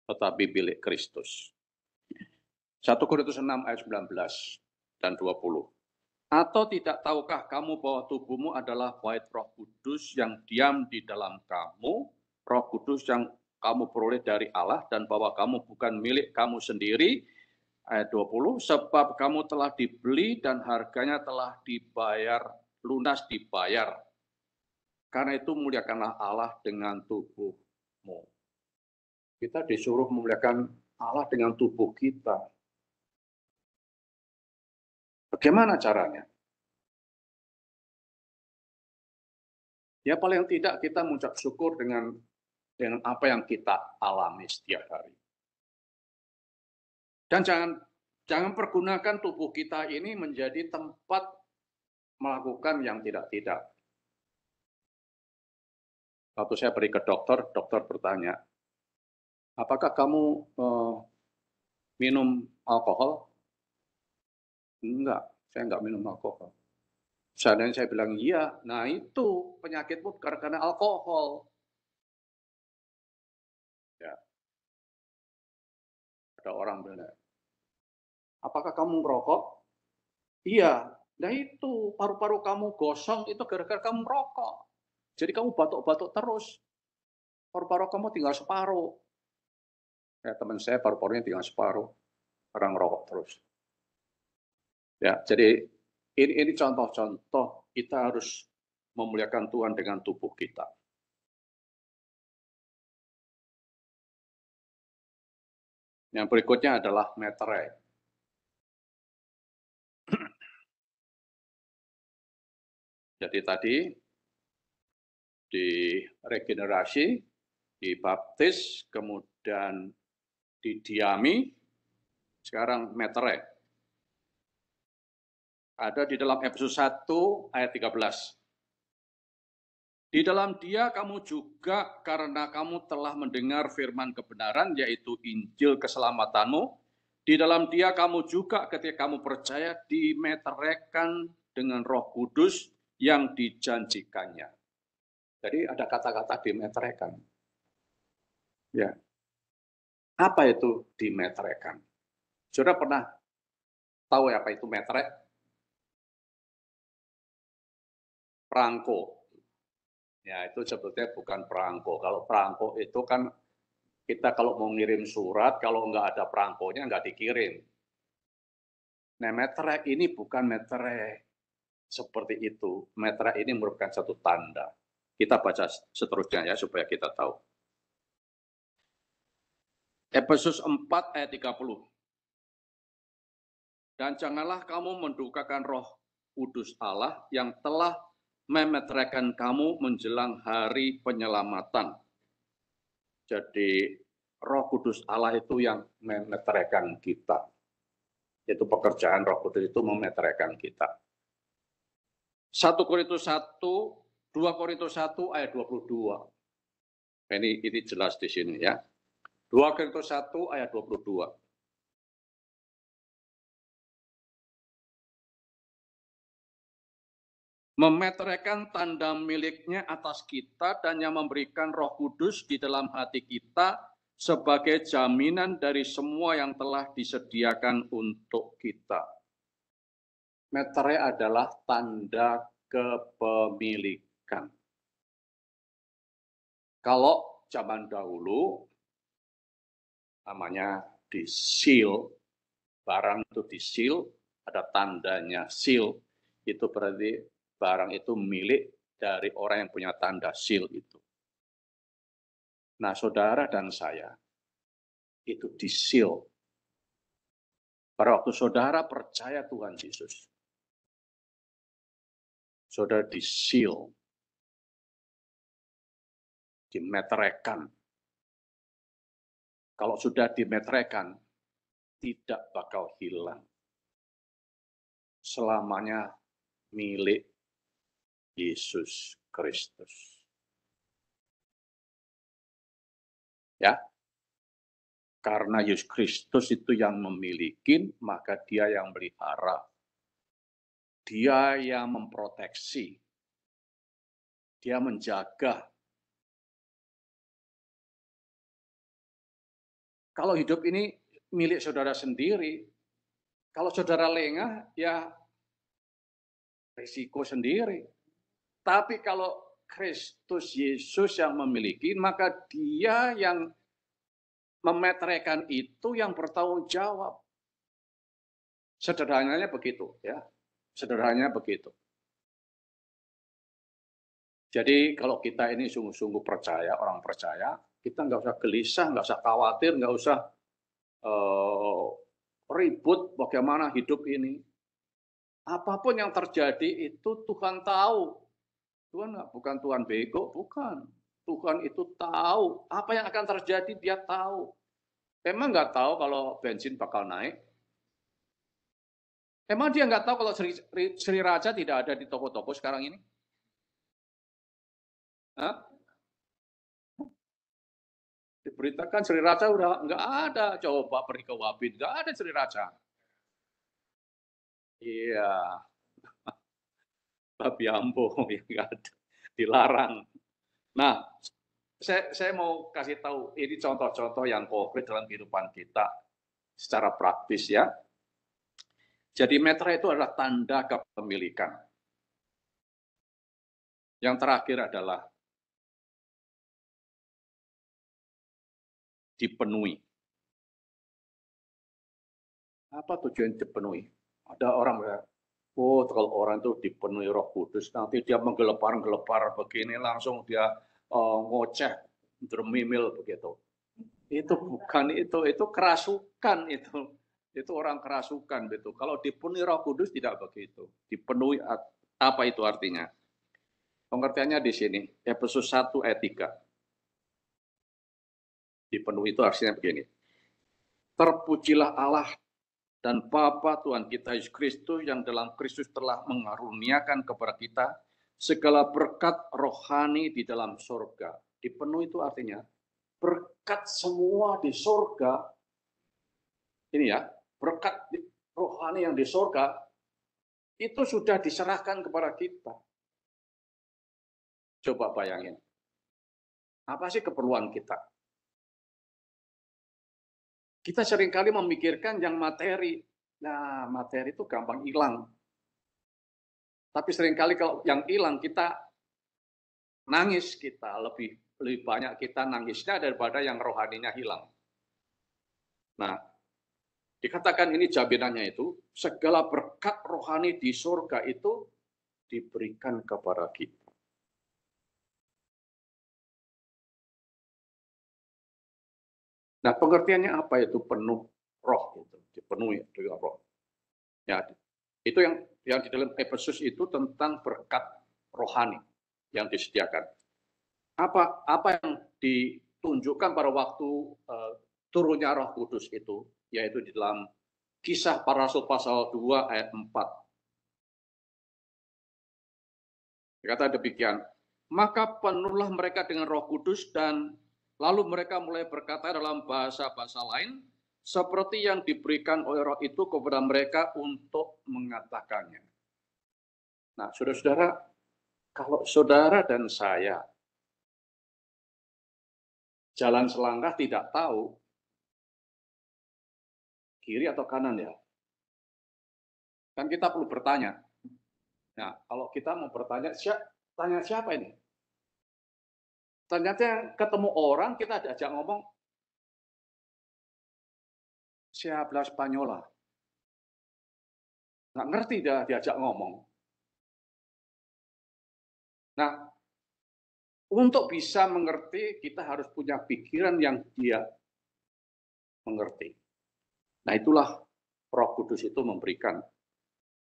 tetapi milik Kristus. 1 Korintus 6 ayat 19 dan 20. Atau tidak tahukah kamu bahwa tubuhmu adalah bait roh kudus yang diam di dalam kamu, roh kudus yang kamu peroleh dari Allah dan bahwa kamu bukan milik kamu sendiri, ayat 20, sebab kamu telah dibeli dan harganya telah dibayar, lunas dibayar karena itu muliakanlah Allah dengan tubuhmu. Kita disuruh memuliakan Allah dengan tubuh kita. Bagaimana caranya? Ya paling tidak kita mengucap syukur dengan dengan apa yang kita alami setiap hari. Dan jangan jangan pergunakan tubuh kita ini menjadi tempat melakukan yang tidak-tidak. Waktu saya pergi ke dokter, dokter bertanya, apakah kamu uh, minum alkohol? Enggak, saya enggak minum alkohol. Seandainya saya bilang iya, nah itu penyakitmu karena alkohol. Ya. Ada orang bilang, apakah kamu merokok? Iya, nah itu paru-paru kamu gosong itu gara-gara kamu merokok. Jadi kamu batuk-batuk terus. Paru-paru kamu tinggal separuh. Ya, teman saya paru-parunya tinggal separuh. Orang rokok terus. Ya, jadi ini, ini contoh-contoh kita harus memuliakan Tuhan dengan tubuh kita. Yang berikutnya adalah meterai. Jadi tadi diregenerasi, dibaptis, kemudian didiami, sekarang meterai. Ya. Ada di dalam Efesus 1 ayat 13. Di dalam dia kamu juga karena kamu telah mendengar firman kebenaran yaitu Injil keselamatanmu. Di dalam dia kamu juga ketika kamu percaya dimeterekan dengan roh kudus yang dijanjikannya. Jadi ada kata-kata dimeterekan. Ya. Apa itu dimeterekan? Sudah pernah tahu apa itu metrek? Perangko. Ya, itu sebetulnya bukan perangko. Kalau perangko itu kan kita kalau mau ngirim surat, kalau nggak ada perangkonya nggak dikirim. Nah, metrek ini bukan metrek seperti itu. Metrek ini merupakan satu tanda kita baca seterusnya ya supaya kita tahu. Efesus 4 ayat 30. Dan janganlah kamu mendukakan roh kudus Allah yang telah memetrekan kamu menjelang hari penyelamatan. Jadi roh kudus Allah itu yang memetrekan kita. Itu pekerjaan roh kudus itu memetrekan kita. 1 Korintus 1 2 Korintus 1 ayat 22. Ini ini jelas di sini ya. 2 Korintus 1 ayat 22. memeterkan tanda miliknya atas kita dan yang memberikan roh kudus di dalam hati kita sebagai jaminan dari semua yang telah disediakan untuk kita. Meterai adalah tanda kepemilikan kalau zaman dahulu namanya di seal barang itu di seal ada tandanya seal, itu berarti barang itu milik dari orang yang punya tanda seal itu. Nah, saudara dan saya, itu di seal. Pada waktu saudara percaya Tuhan Yesus, saudara di seal dimetrekan. Kalau sudah dimetrekan, tidak bakal hilang. Selamanya milik Yesus Kristus. Ya. Karena Yesus Kristus itu yang memiliki, maka dia yang melihara. Dia yang memproteksi. Dia menjaga Kalau hidup ini milik saudara sendiri, kalau saudara lengah, ya risiko sendiri. Tapi kalau Kristus Yesus yang memiliki, maka dia yang memetrekan itu yang bertanggung jawab. Sederhananya begitu, ya. Sederhananya begitu. Jadi kalau kita ini sungguh-sungguh percaya, orang percaya, kita nggak usah gelisah, nggak usah khawatir, nggak usah uh, ribut bagaimana hidup ini. Apapun yang terjadi itu Tuhan tahu. Tuhan nggak bukan Tuhan bego, bukan. Tuhan itu tahu apa yang akan terjadi, dia tahu. Emang nggak tahu kalau bensin bakal naik? Emang dia nggak tahu kalau Sri, Sri Raja tidak ada di toko-toko sekarang ini? Hah? diberitakan Sri Raja udah nggak ada. Coba pergi ke Wabin, nggak ada Sri Raja. Iya. Babi ambo yang nggak ada. Dilarang. Nah, saya, saya mau kasih tahu ini contoh-contoh yang konkret dalam kehidupan kita secara praktis ya. Jadi metra itu adalah tanda kepemilikan. Yang terakhir adalah dipenuhi. Apa tujuan dipenuhi? Ada orang berkata, ya, oh kalau orang itu dipenuhi roh kudus, nanti dia menggelepar-gelepar begini, langsung dia uh, ngoceh, dermimil begitu. Itu bukan itu, itu kerasukan itu. Itu orang kerasukan gitu. Kalau dipenuhi roh kudus tidak begitu. Dipenuhi apa itu artinya? Pengertiannya di sini, Efesus 1 ayat 3 dipenuhi itu artinya begini. Terpujilah Allah dan Bapa Tuhan kita Yesus Kristus yang dalam Kristus telah mengaruniakan kepada kita segala berkat rohani di dalam surga. Dipenuhi itu artinya berkat semua di surga. Ini ya, berkat rohani yang di surga itu sudah diserahkan kepada kita. Coba bayangin. Apa sih keperluan kita? Kita seringkali memikirkan yang materi. Nah, materi itu gampang hilang. Tapi seringkali kalau yang hilang kita nangis kita lebih lebih banyak kita nangisnya daripada yang rohaninya hilang. Nah, dikatakan ini jaminannya itu segala berkat rohani di surga itu diberikan kepada kita. Nah, pengertiannya apa itu penuh roh itu, dipenuhi dengan ya, roh. Ya, itu yang yang di dalam Efesus itu tentang berkat rohani yang disediakan. Apa apa yang ditunjukkan pada waktu uh, turunnya Roh Kudus itu yaitu di dalam kisah para rasul pasal 2 ayat 4. Dikata demikian, maka penuhlah mereka dengan Roh Kudus dan Lalu mereka mulai berkata dalam bahasa-bahasa lain, seperti yang diberikan oleh roh itu kepada mereka untuk mengatakannya. Nah, saudara-saudara, kalau saudara dan saya jalan selangkah tidak tahu kiri atau kanan ya, kan kita perlu bertanya. Nah, kalau kita mau bertanya, siap, tanya siapa ini? ternyata ketemu orang kita diajak ngomong siapa habla Spanyola. Nggak ngerti dia diajak ngomong. Nah, untuk bisa mengerti, kita harus punya pikiran yang dia mengerti. Nah, itulah roh kudus itu memberikan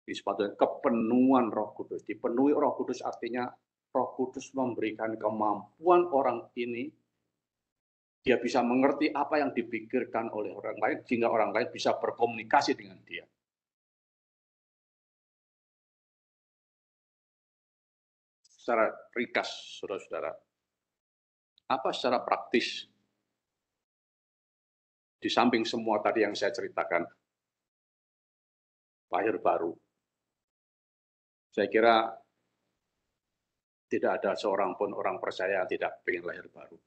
di sepatutnya kepenuhan roh kudus. Dipenuhi roh kudus artinya Roh Kudus memberikan kemampuan orang ini dia bisa mengerti apa yang dipikirkan oleh orang lain sehingga orang lain bisa berkomunikasi dengan dia. Secara ringkas, saudara-saudara, apa secara praktis di samping semua tadi yang saya ceritakan, lahir baru. Saya kira tidak ada seorang pun orang percaya yang tidak ingin lahir baru.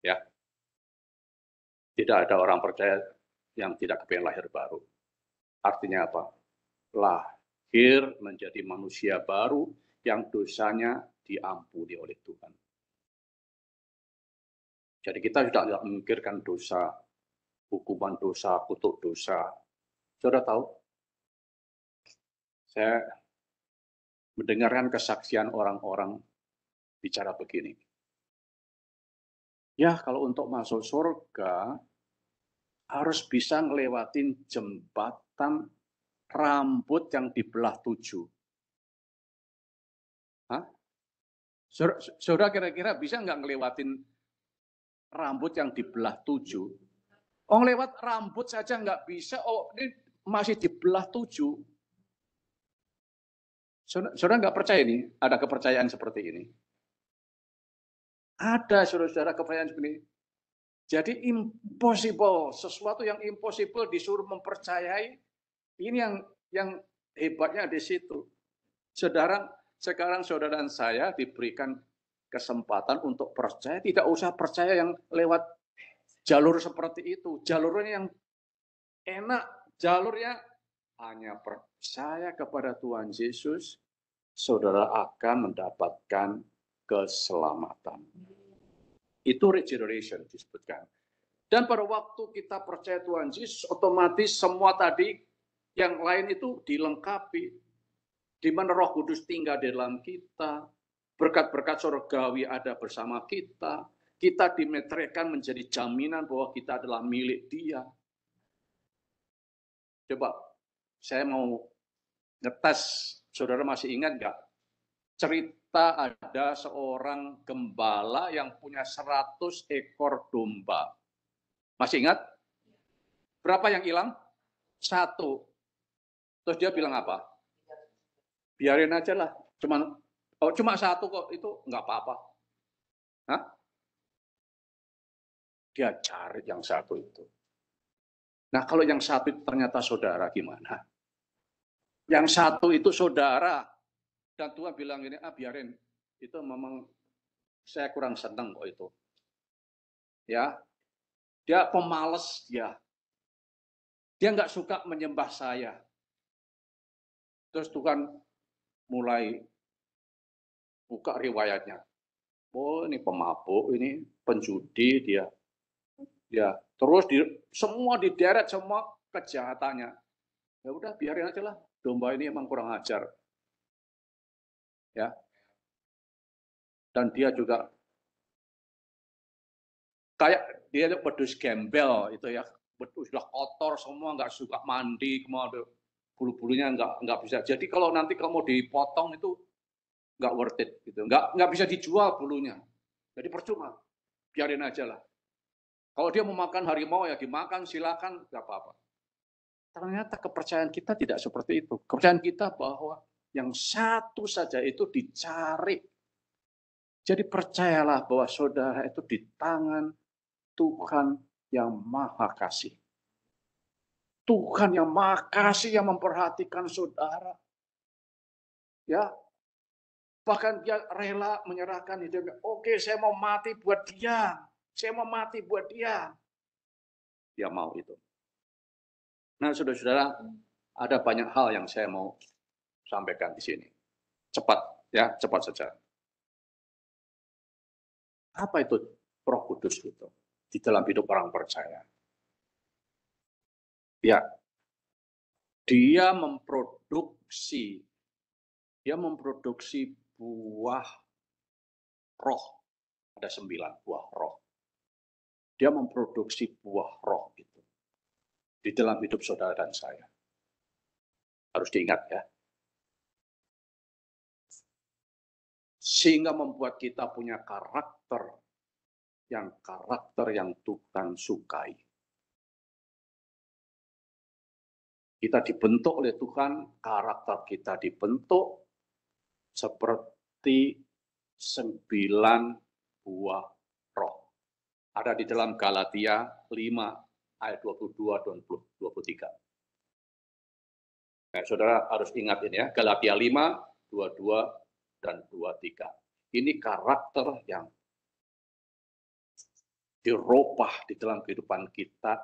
Ya. Tidak ada orang percaya yang tidak kepingin lahir baru. Artinya apa? Lahir menjadi manusia baru yang dosanya diampuni oleh Tuhan. Jadi kita sudah tidak memikirkan dosa, hukuman dosa, kutuk dosa. Sudah tahu? Saya mendengarkan kesaksian orang-orang bicara begini. Ya, kalau untuk masuk surga harus bisa ngelewatin jembatan rambut yang dibelah tujuh. Hah? Saudara kira-kira bisa nggak ngelewatin rambut yang dibelah tujuh? Oh, lewat rambut saja nggak bisa. Oh, ini masih dibelah tujuh Saudara nggak percaya ini ada kepercayaan seperti ini. Ada saudara-saudara kepercayaan seperti ini. Jadi impossible, sesuatu yang impossible disuruh mempercayai. Ini yang yang hebatnya di situ. Saudara sekarang saudara dan saya diberikan kesempatan untuk percaya, tidak usah percaya yang lewat jalur seperti itu. Jalurnya yang enak, jalurnya hanya percaya kepada Tuhan Yesus, saudara akan mendapatkan keselamatan. Itu regeneration disebutkan. Dan pada waktu kita percaya Tuhan Yesus, otomatis semua tadi yang lain itu dilengkapi. Di mana roh kudus tinggal di dalam kita. Berkat-berkat surgawi ada bersama kita. Kita dimetrekan menjadi jaminan bahwa kita adalah milik dia. Coba saya mau ngetes, saudara masih ingat nggak? Cerita ada seorang gembala yang punya 100 ekor domba. Masih ingat? Berapa yang hilang? Satu. Terus dia bilang apa? Biarin aja lah. cuma oh, cuma satu kok, itu nggak apa-apa. Dia cari yang satu itu Nah kalau yang satu itu ternyata saudara gimana? Yang satu itu saudara. Dan Tuhan bilang ini, ah biarin. Itu memang saya kurang senang kok itu. Ya, dia pemalas dia. Dia nggak suka menyembah saya. Terus Tuhan mulai buka riwayatnya. Oh ini pemabuk, ini penjudi dia ya terus di semua dideret semua kejahatannya ya udah biarin aja lah domba ini emang kurang ajar ya dan dia juga kayak dia itu pedus gembel itu ya betul sudah kotor semua nggak suka mandi kemana bulu-bulunya nggak nggak bisa jadi kalau nanti kamu dipotong itu nggak worth it gitu nggak nggak bisa dijual bulunya jadi percuma biarin aja lah kalau dia memakan harimau ya dimakan silakan tidak apa-apa. Ternyata kepercayaan kita tidak seperti itu. Kepercayaan kita bahwa yang satu saja itu dicari. Jadi percayalah bahwa saudara itu di tangan Tuhan yang maha kasih. Tuhan yang maha kasih yang memperhatikan saudara. Ya, bahkan dia rela menyerahkan hidupnya. Oke, saya mau mati buat dia. Saya mau mati buat dia. Dia mau itu. Nah, saudara-saudara, ada banyak hal yang saya mau sampaikan di sini. Cepat, ya, cepat saja. Apa itu roh kudus itu di dalam hidup orang percaya? Ya, dia memproduksi, dia memproduksi buah roh. Ada sembilan buah roh dia memproduksi buah roh itu di dalam hidup saudara dan saya. Harus diingat ya. Sehingga membuat kita punya karakter yang karakter yang Tuhan sukai. Kita dibentuk oleh Tuhan, karakter kita dibentuk seperti sembilan buah ada di dalam Galatia 5 ayat 22 dan 23. Nah, saudara harus ingat ini ya, Galatia 5, 22, dan 23. Ini karakter yang diropah di dalam kehidupan kita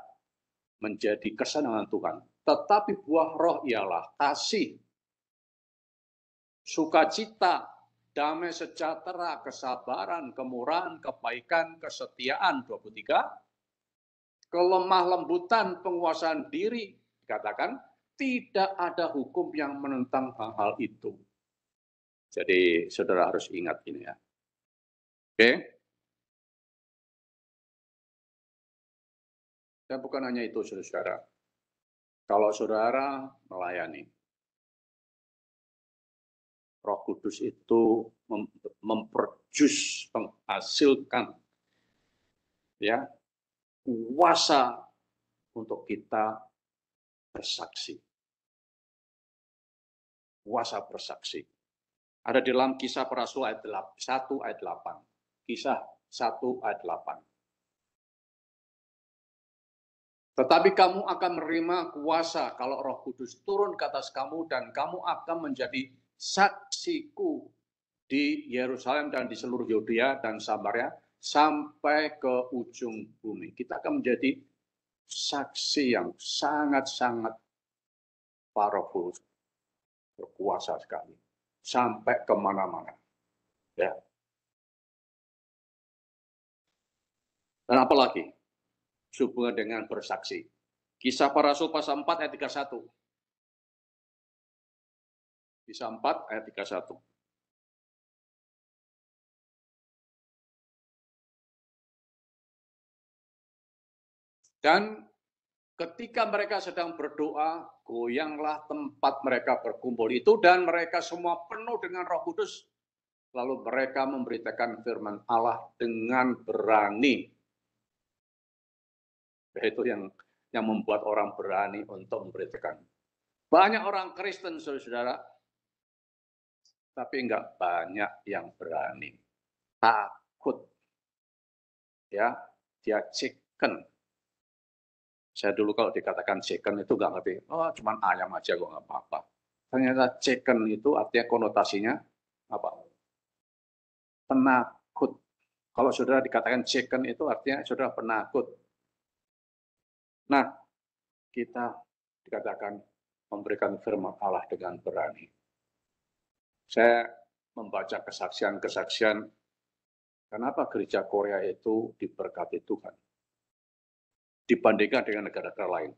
menjadi kesenangan Tuhan. Tetapi buah roh ialah kasih, sukacita, damai sejahtera, kesabaran, kemurahan, kebaikan, kesetiaan 23. Kelemah lembutan penguasaan diri dikatakan tidak ada hukum yang menentang hal-hal itu. Jadi saudara harus ingat ini ya. Oke. Okay? Dan bukan hanya itu saudara. Kalau saudara melayani, Roh Kudus itu mem memperjus, menghasilkan ya kuasa untuk kita bersaksi. Kuasa bersaksi. Ada di dalam kisah para rasul ayat 1 ayat 8. Kisah 1 ayat 8. Tetapi kamu akan menerima kuasa kalau roh kudus turun ke atas kamu dan kamu akan menjadi saksiku di Yerusalem dan di seluruh Yudea dan Samaria sampai ke ujung bumi. Kita akan menjadi saksi yang sangat-sangat powerful, berkuasa sekali, sampai kemana-mana. Ya. Dan apalagi? Hubungan dengan bersaksi. Kisah para Rasul pasal 4 ayat 31 bisa empat ayat tiga Dan ketika mereka sedang berdoa, goyanglah tempat mereka berkumpul itu dan mereka semua penuh dengan roh kudus. Lalu mereka memberitakan firman Allah dengan berani. Itu yang yang membuat orang berani untuk memberitakan. Banyak orang Kristen, saudara-saudara, tapi enggak banyak yang berani. Takut. Ya, dia chicken. Saya dulu kalau dikatakan chicken itu enggak ngerti. Oh, cuman ayam aja kok enggak apa-apa. Ternyata chicken itu artinya konotasinya apa? Penakut. Kalau saudara dikatakan chicken itu artinya saudara penakut. Nah, kita dikatakan memberikan firman Allah dengan berani saya membaca kesaksian-kesaksian kenapa gereja Korea itu diberkati Tuhan dibandingkan dengan negara-negara lain.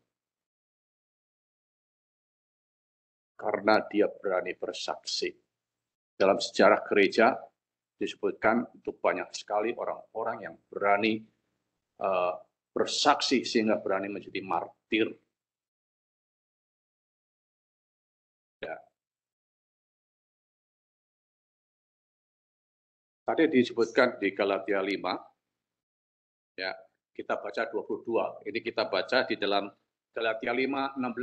Karena dia berani bersaksi. Dalam sejarah gereja disebutkan untuk banyak sekali orang-orang yang berani uh, bersaksi sehingga berani menjadi martir Tadi disebutkan di Galatia 5, ya, kita baca 22. Ini kita baca di dalam Galatia 5, 16.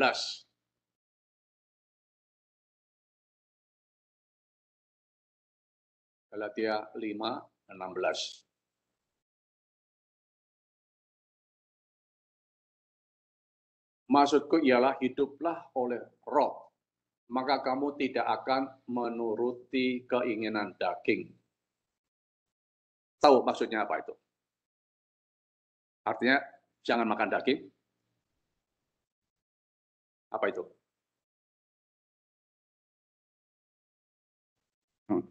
Galatia 5, 16. Maksudku ialah hiduplah oleh roh, maka kamu tidak akan menuruti keinginan daging tahu maksudnya apa itu. Artinya jangan makan daging. Apa itu? Hmm.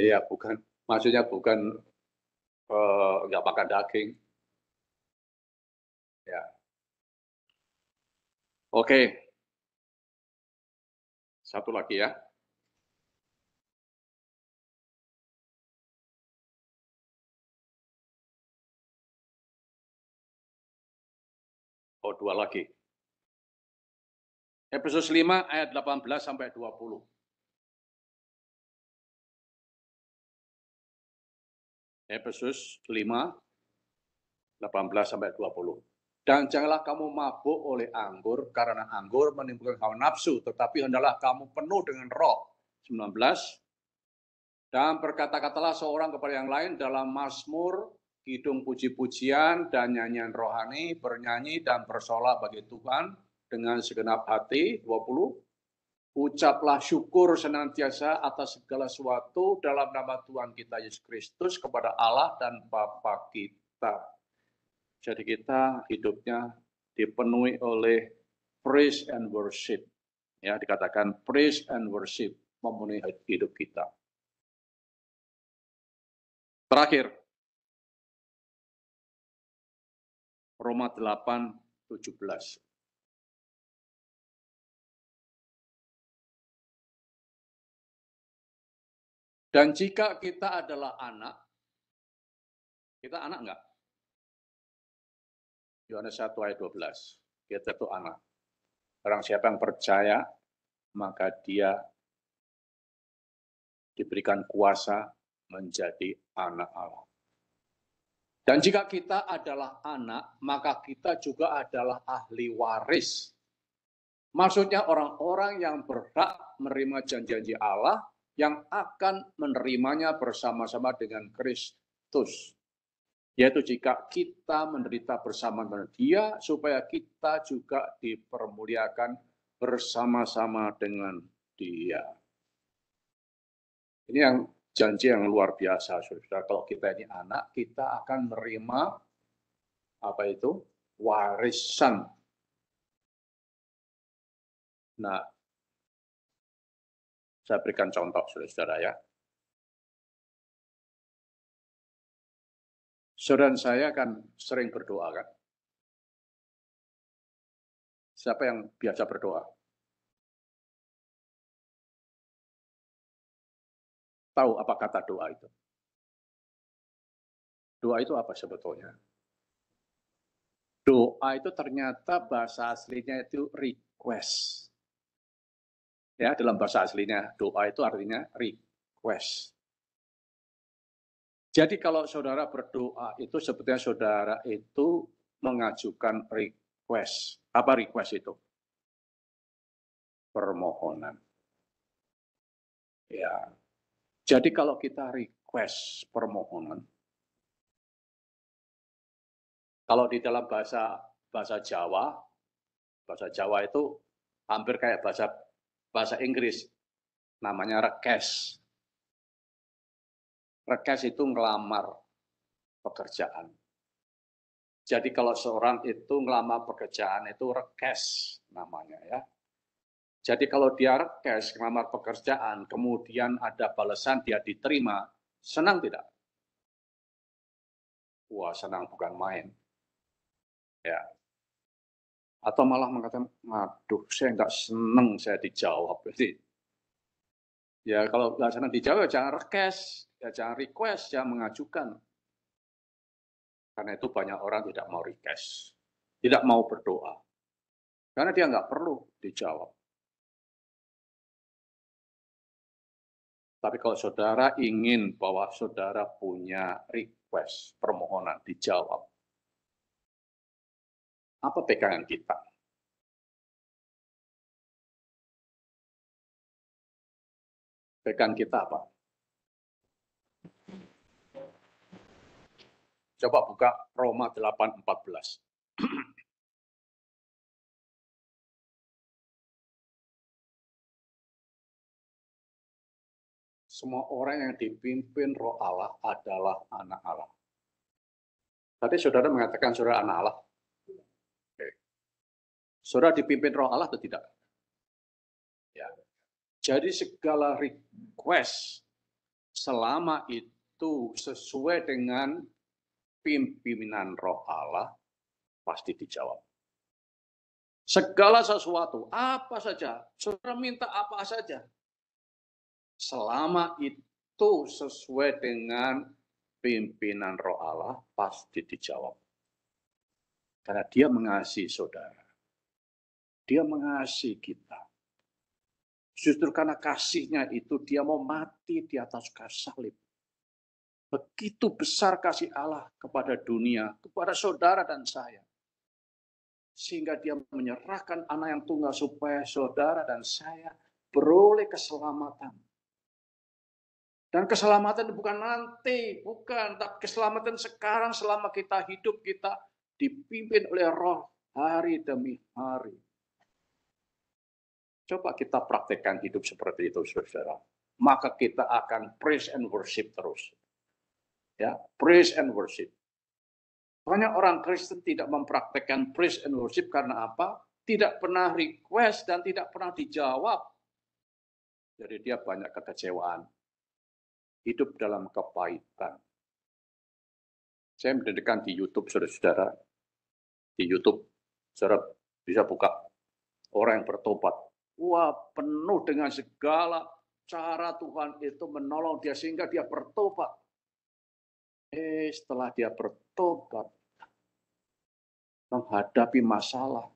Iya, hmm. bukan. Maksudnya bukan eh, nggak uh, makan daging. Ya. Oke. Satu lagi ya. Oh, dua lagi. Efesus 5 ayat 18 sampai 20. Efesus 5 18 sampai 20. Dan janganlah kamu mabuk oleh anggur karena anggur menimbulkan hawa nafsu, tetapi hendaklah kamu penuh dengan roh. 19. Dan berkata-katalah seorang kepada yang lain dalam Mazmur, hidung puji-pujian dan nyanyian rohani, bernyanyi dan bersolat bagi Tuhan dengan segenap hati. 20. Ucaplah syukur senantiasa atas segala sesuatu dalam nama Tuhan kita Yesus Kristus kepada Allah dan Bapa kita. Jadi kita hidupnya dipenuhi oleh praise and worship. Ya, dikatakan praise and worship memenuhi hidup kita. Terakhir, Roma 8, 17. Dan jika kita adalah anak, kita anak enggak? Yohanes 1 ayat 12, kita itu anak. Orang siapa yang percaya, maka dia diberikan kuasa menjadi anak Allah. Dan jika kita adalah anak, maka kita juga adalah ahli waris. Maksudnya orang-orang yang berhak menerima janji-janji Allah yang akan menerimanya bersama-sama dengan Kristus. Yaitu jika kita menderita bersama dengan dia, supaya kita juga dipermuliakan bersama-sama dengan dia. Ini yang janji yang luar biasa. Saudara, kalau kita ini anak, kita akan menerima apa itu warisan. Nah, saya berikan contoh, saudara-saudara ya. Saudara saya kan sering berdoa kan. Siapa yang biasa berdoa? tahu apa kata doa itu. Doa itu apa sebetulnya? Doa itu ternyata bahasa aslinya itu request. Ya, dalam bahasa aslinya doa itu artinya request. Jadi kalau saudara berdoa itu sebetulnya saudara itu mengajukan request. Apa request itu? Permohonan. Ya, jadi kalau kita request permohonan, kalau di dalam bahasa bahasa Jawa, bahasa Jawa itu hampir kayak bahasa bahasa Inggris, namanya request. Request itu ngelamar pekerjaan. Jadi kalau seorang itu ngelamar pekerjaan itu request namanya ya. Jadi kalau dia request ngelamar pekerjaan, kemudian ada balasan dia diterima, senang tidak? Wah, senang bukan main. Ya. Atau malah mengatakan, aduh, saya nggak senang saya dijawab. Jadi, ya kalau nggak senang dijawab, ya ya jangan request, ya jangan request, jangan mengajukan. Karena itu banyak orang tidak mau request, tidak mau berdoa. Karena dia nggak perlu dijawab. Tapi kalau saudara ingin bahwa saudara punya request, permohonan dijawab, apa pegangan kita? Pegangan kita apa? Coba buka Roma 8.14. semua orang yang dipimpin roh Allah adalah anak Allah. Tadi saudara mengatakan saudara anak Allah. Saudara dipimpin roh Allah atau tidak? Ya. Jadi segala request selama itu sesuai dengan pimpinan roh Allah pasti dijawab. Segala sesuatu, apa saja, saudara minta apa saja, selama itu sesuai dengan pimpinan roh Allah pasti dijawab. Karena dia mengasihi saudara. Dia mengasihi kita. Justru karena kasihnya itu dia mau mati di atas kayu salib. Begitu besar kasih Allah kepada dunia, kepada saudara dan saya. Sehingga dia menyerahkan anak yang tunggal supaya saudara dan saya beroleh keselamatan dan keselamatan bukan nanti, bukan. Tapi keselamatan sekarang selama kita hidup, kita dipimpin oleh roh hari demi hari. Coba kita praktekkan hidup seperti itu, saudara. Maka kita akan praise and worship terus. Ya, praise and worship. Banyak orang Kristen tidak mempraktekkan praise and worship karena apa? Tidak pernah request dan tidak pernah dijawab. Jadi dia banyak kekecewaan hidup dalam kepahitan. Saya mendirikan di YouTube, saudara-saudara. Di YouTube, saudara bisa buka orang yang bertobat. Wah, penuh dengan segala cara Tuhan itu menolong dia sehingga dia bertobat. Eh, setelah dia bertobat, menghadapi masalah,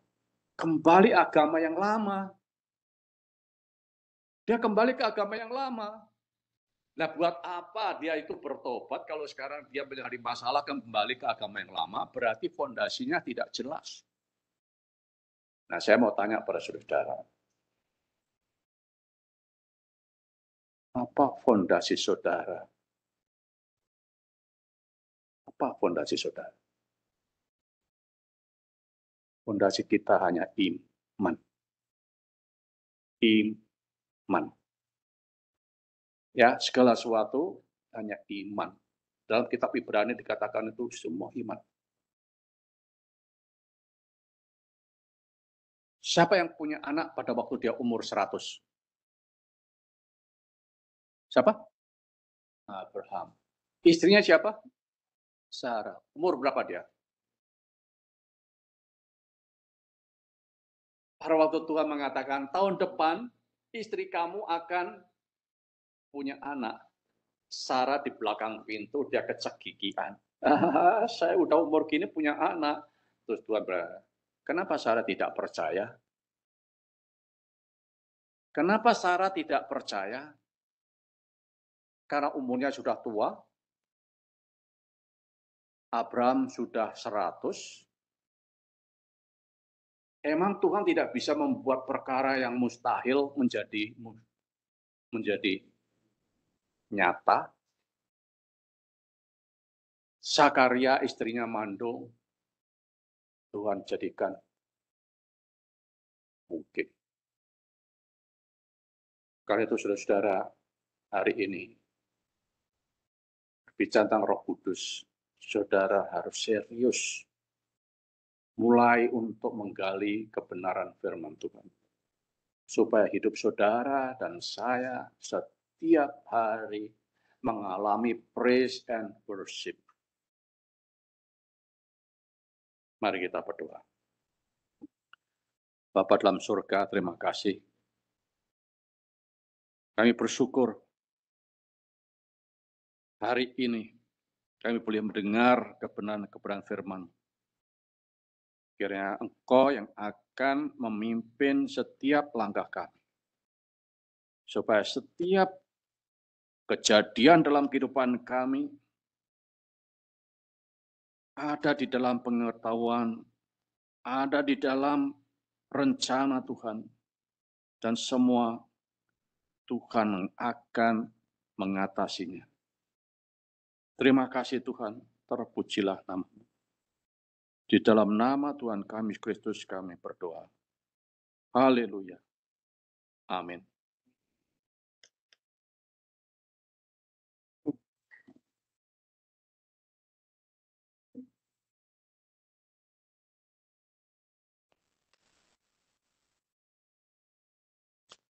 kembali agama yang lama. Dia kembali ke agama yang lama, Nah buat apa dia itu bertobat kalau sekarang dia menjadi masalah kembali ke agama yang lama berarti fondasinya tidak jelas. Nah saya mau tanya pada saudara. Apa fondasi saudara? Apa fondasi saudara? Fondasi kita hanya iman. Iman Ya, segala sesuatu hanya iman. Dalam kitab Ibrani dikatakan itu semua iman. Siapa yang punya anak pada waktu dia umur 100? Siapa? Abraham. Istrinya siapa? Sarah. Umur berapa dia? Pada waktu Tuhan mengatakan, tahun depan istri kamu akan punya anak, Sarah di belakang pintu dia kecekikian. saya udah umur gini punya anak. Terus Tuhan berkata, kenapa Sarah tidak percaya? Kenapa Sarah tidak percaya? Karena umurnya sudah tua. Abraham sudah seratus. Emang Tuhan tidak bisa membuat perkara yang mustahil menjadi menjadi nyata. Sakaria istrinya mandul, Tuhan jadikan mungkin. Karena itu saudara-saudara, hari ini bicara tentang Roh Kudus, saudara harus serius mulai untuk menggali kebenaran firman Tuhan. Supaya hidup saudara dan saya setiap hari mengalami praise and worship. Mari kita berdoa. Bapak dalam surga, terima kasih. Kami bersyukur hari ini kami boleh mendengar kebenaran-kebenaran firman. Kiranya Engkau yang akan memimpin setiap langkah kami. Supaya setiap kejadian dalam kehidupan kami ada di dalam pengetahuan, ada di dalam rencana Tuhan, dan semua Tuhan akan mengatasinya. Terima kasih Tuhan, terpujilah nama. Di dalam nama Tuhan kami, Kristus kami berdoa. Haleluya. Amin.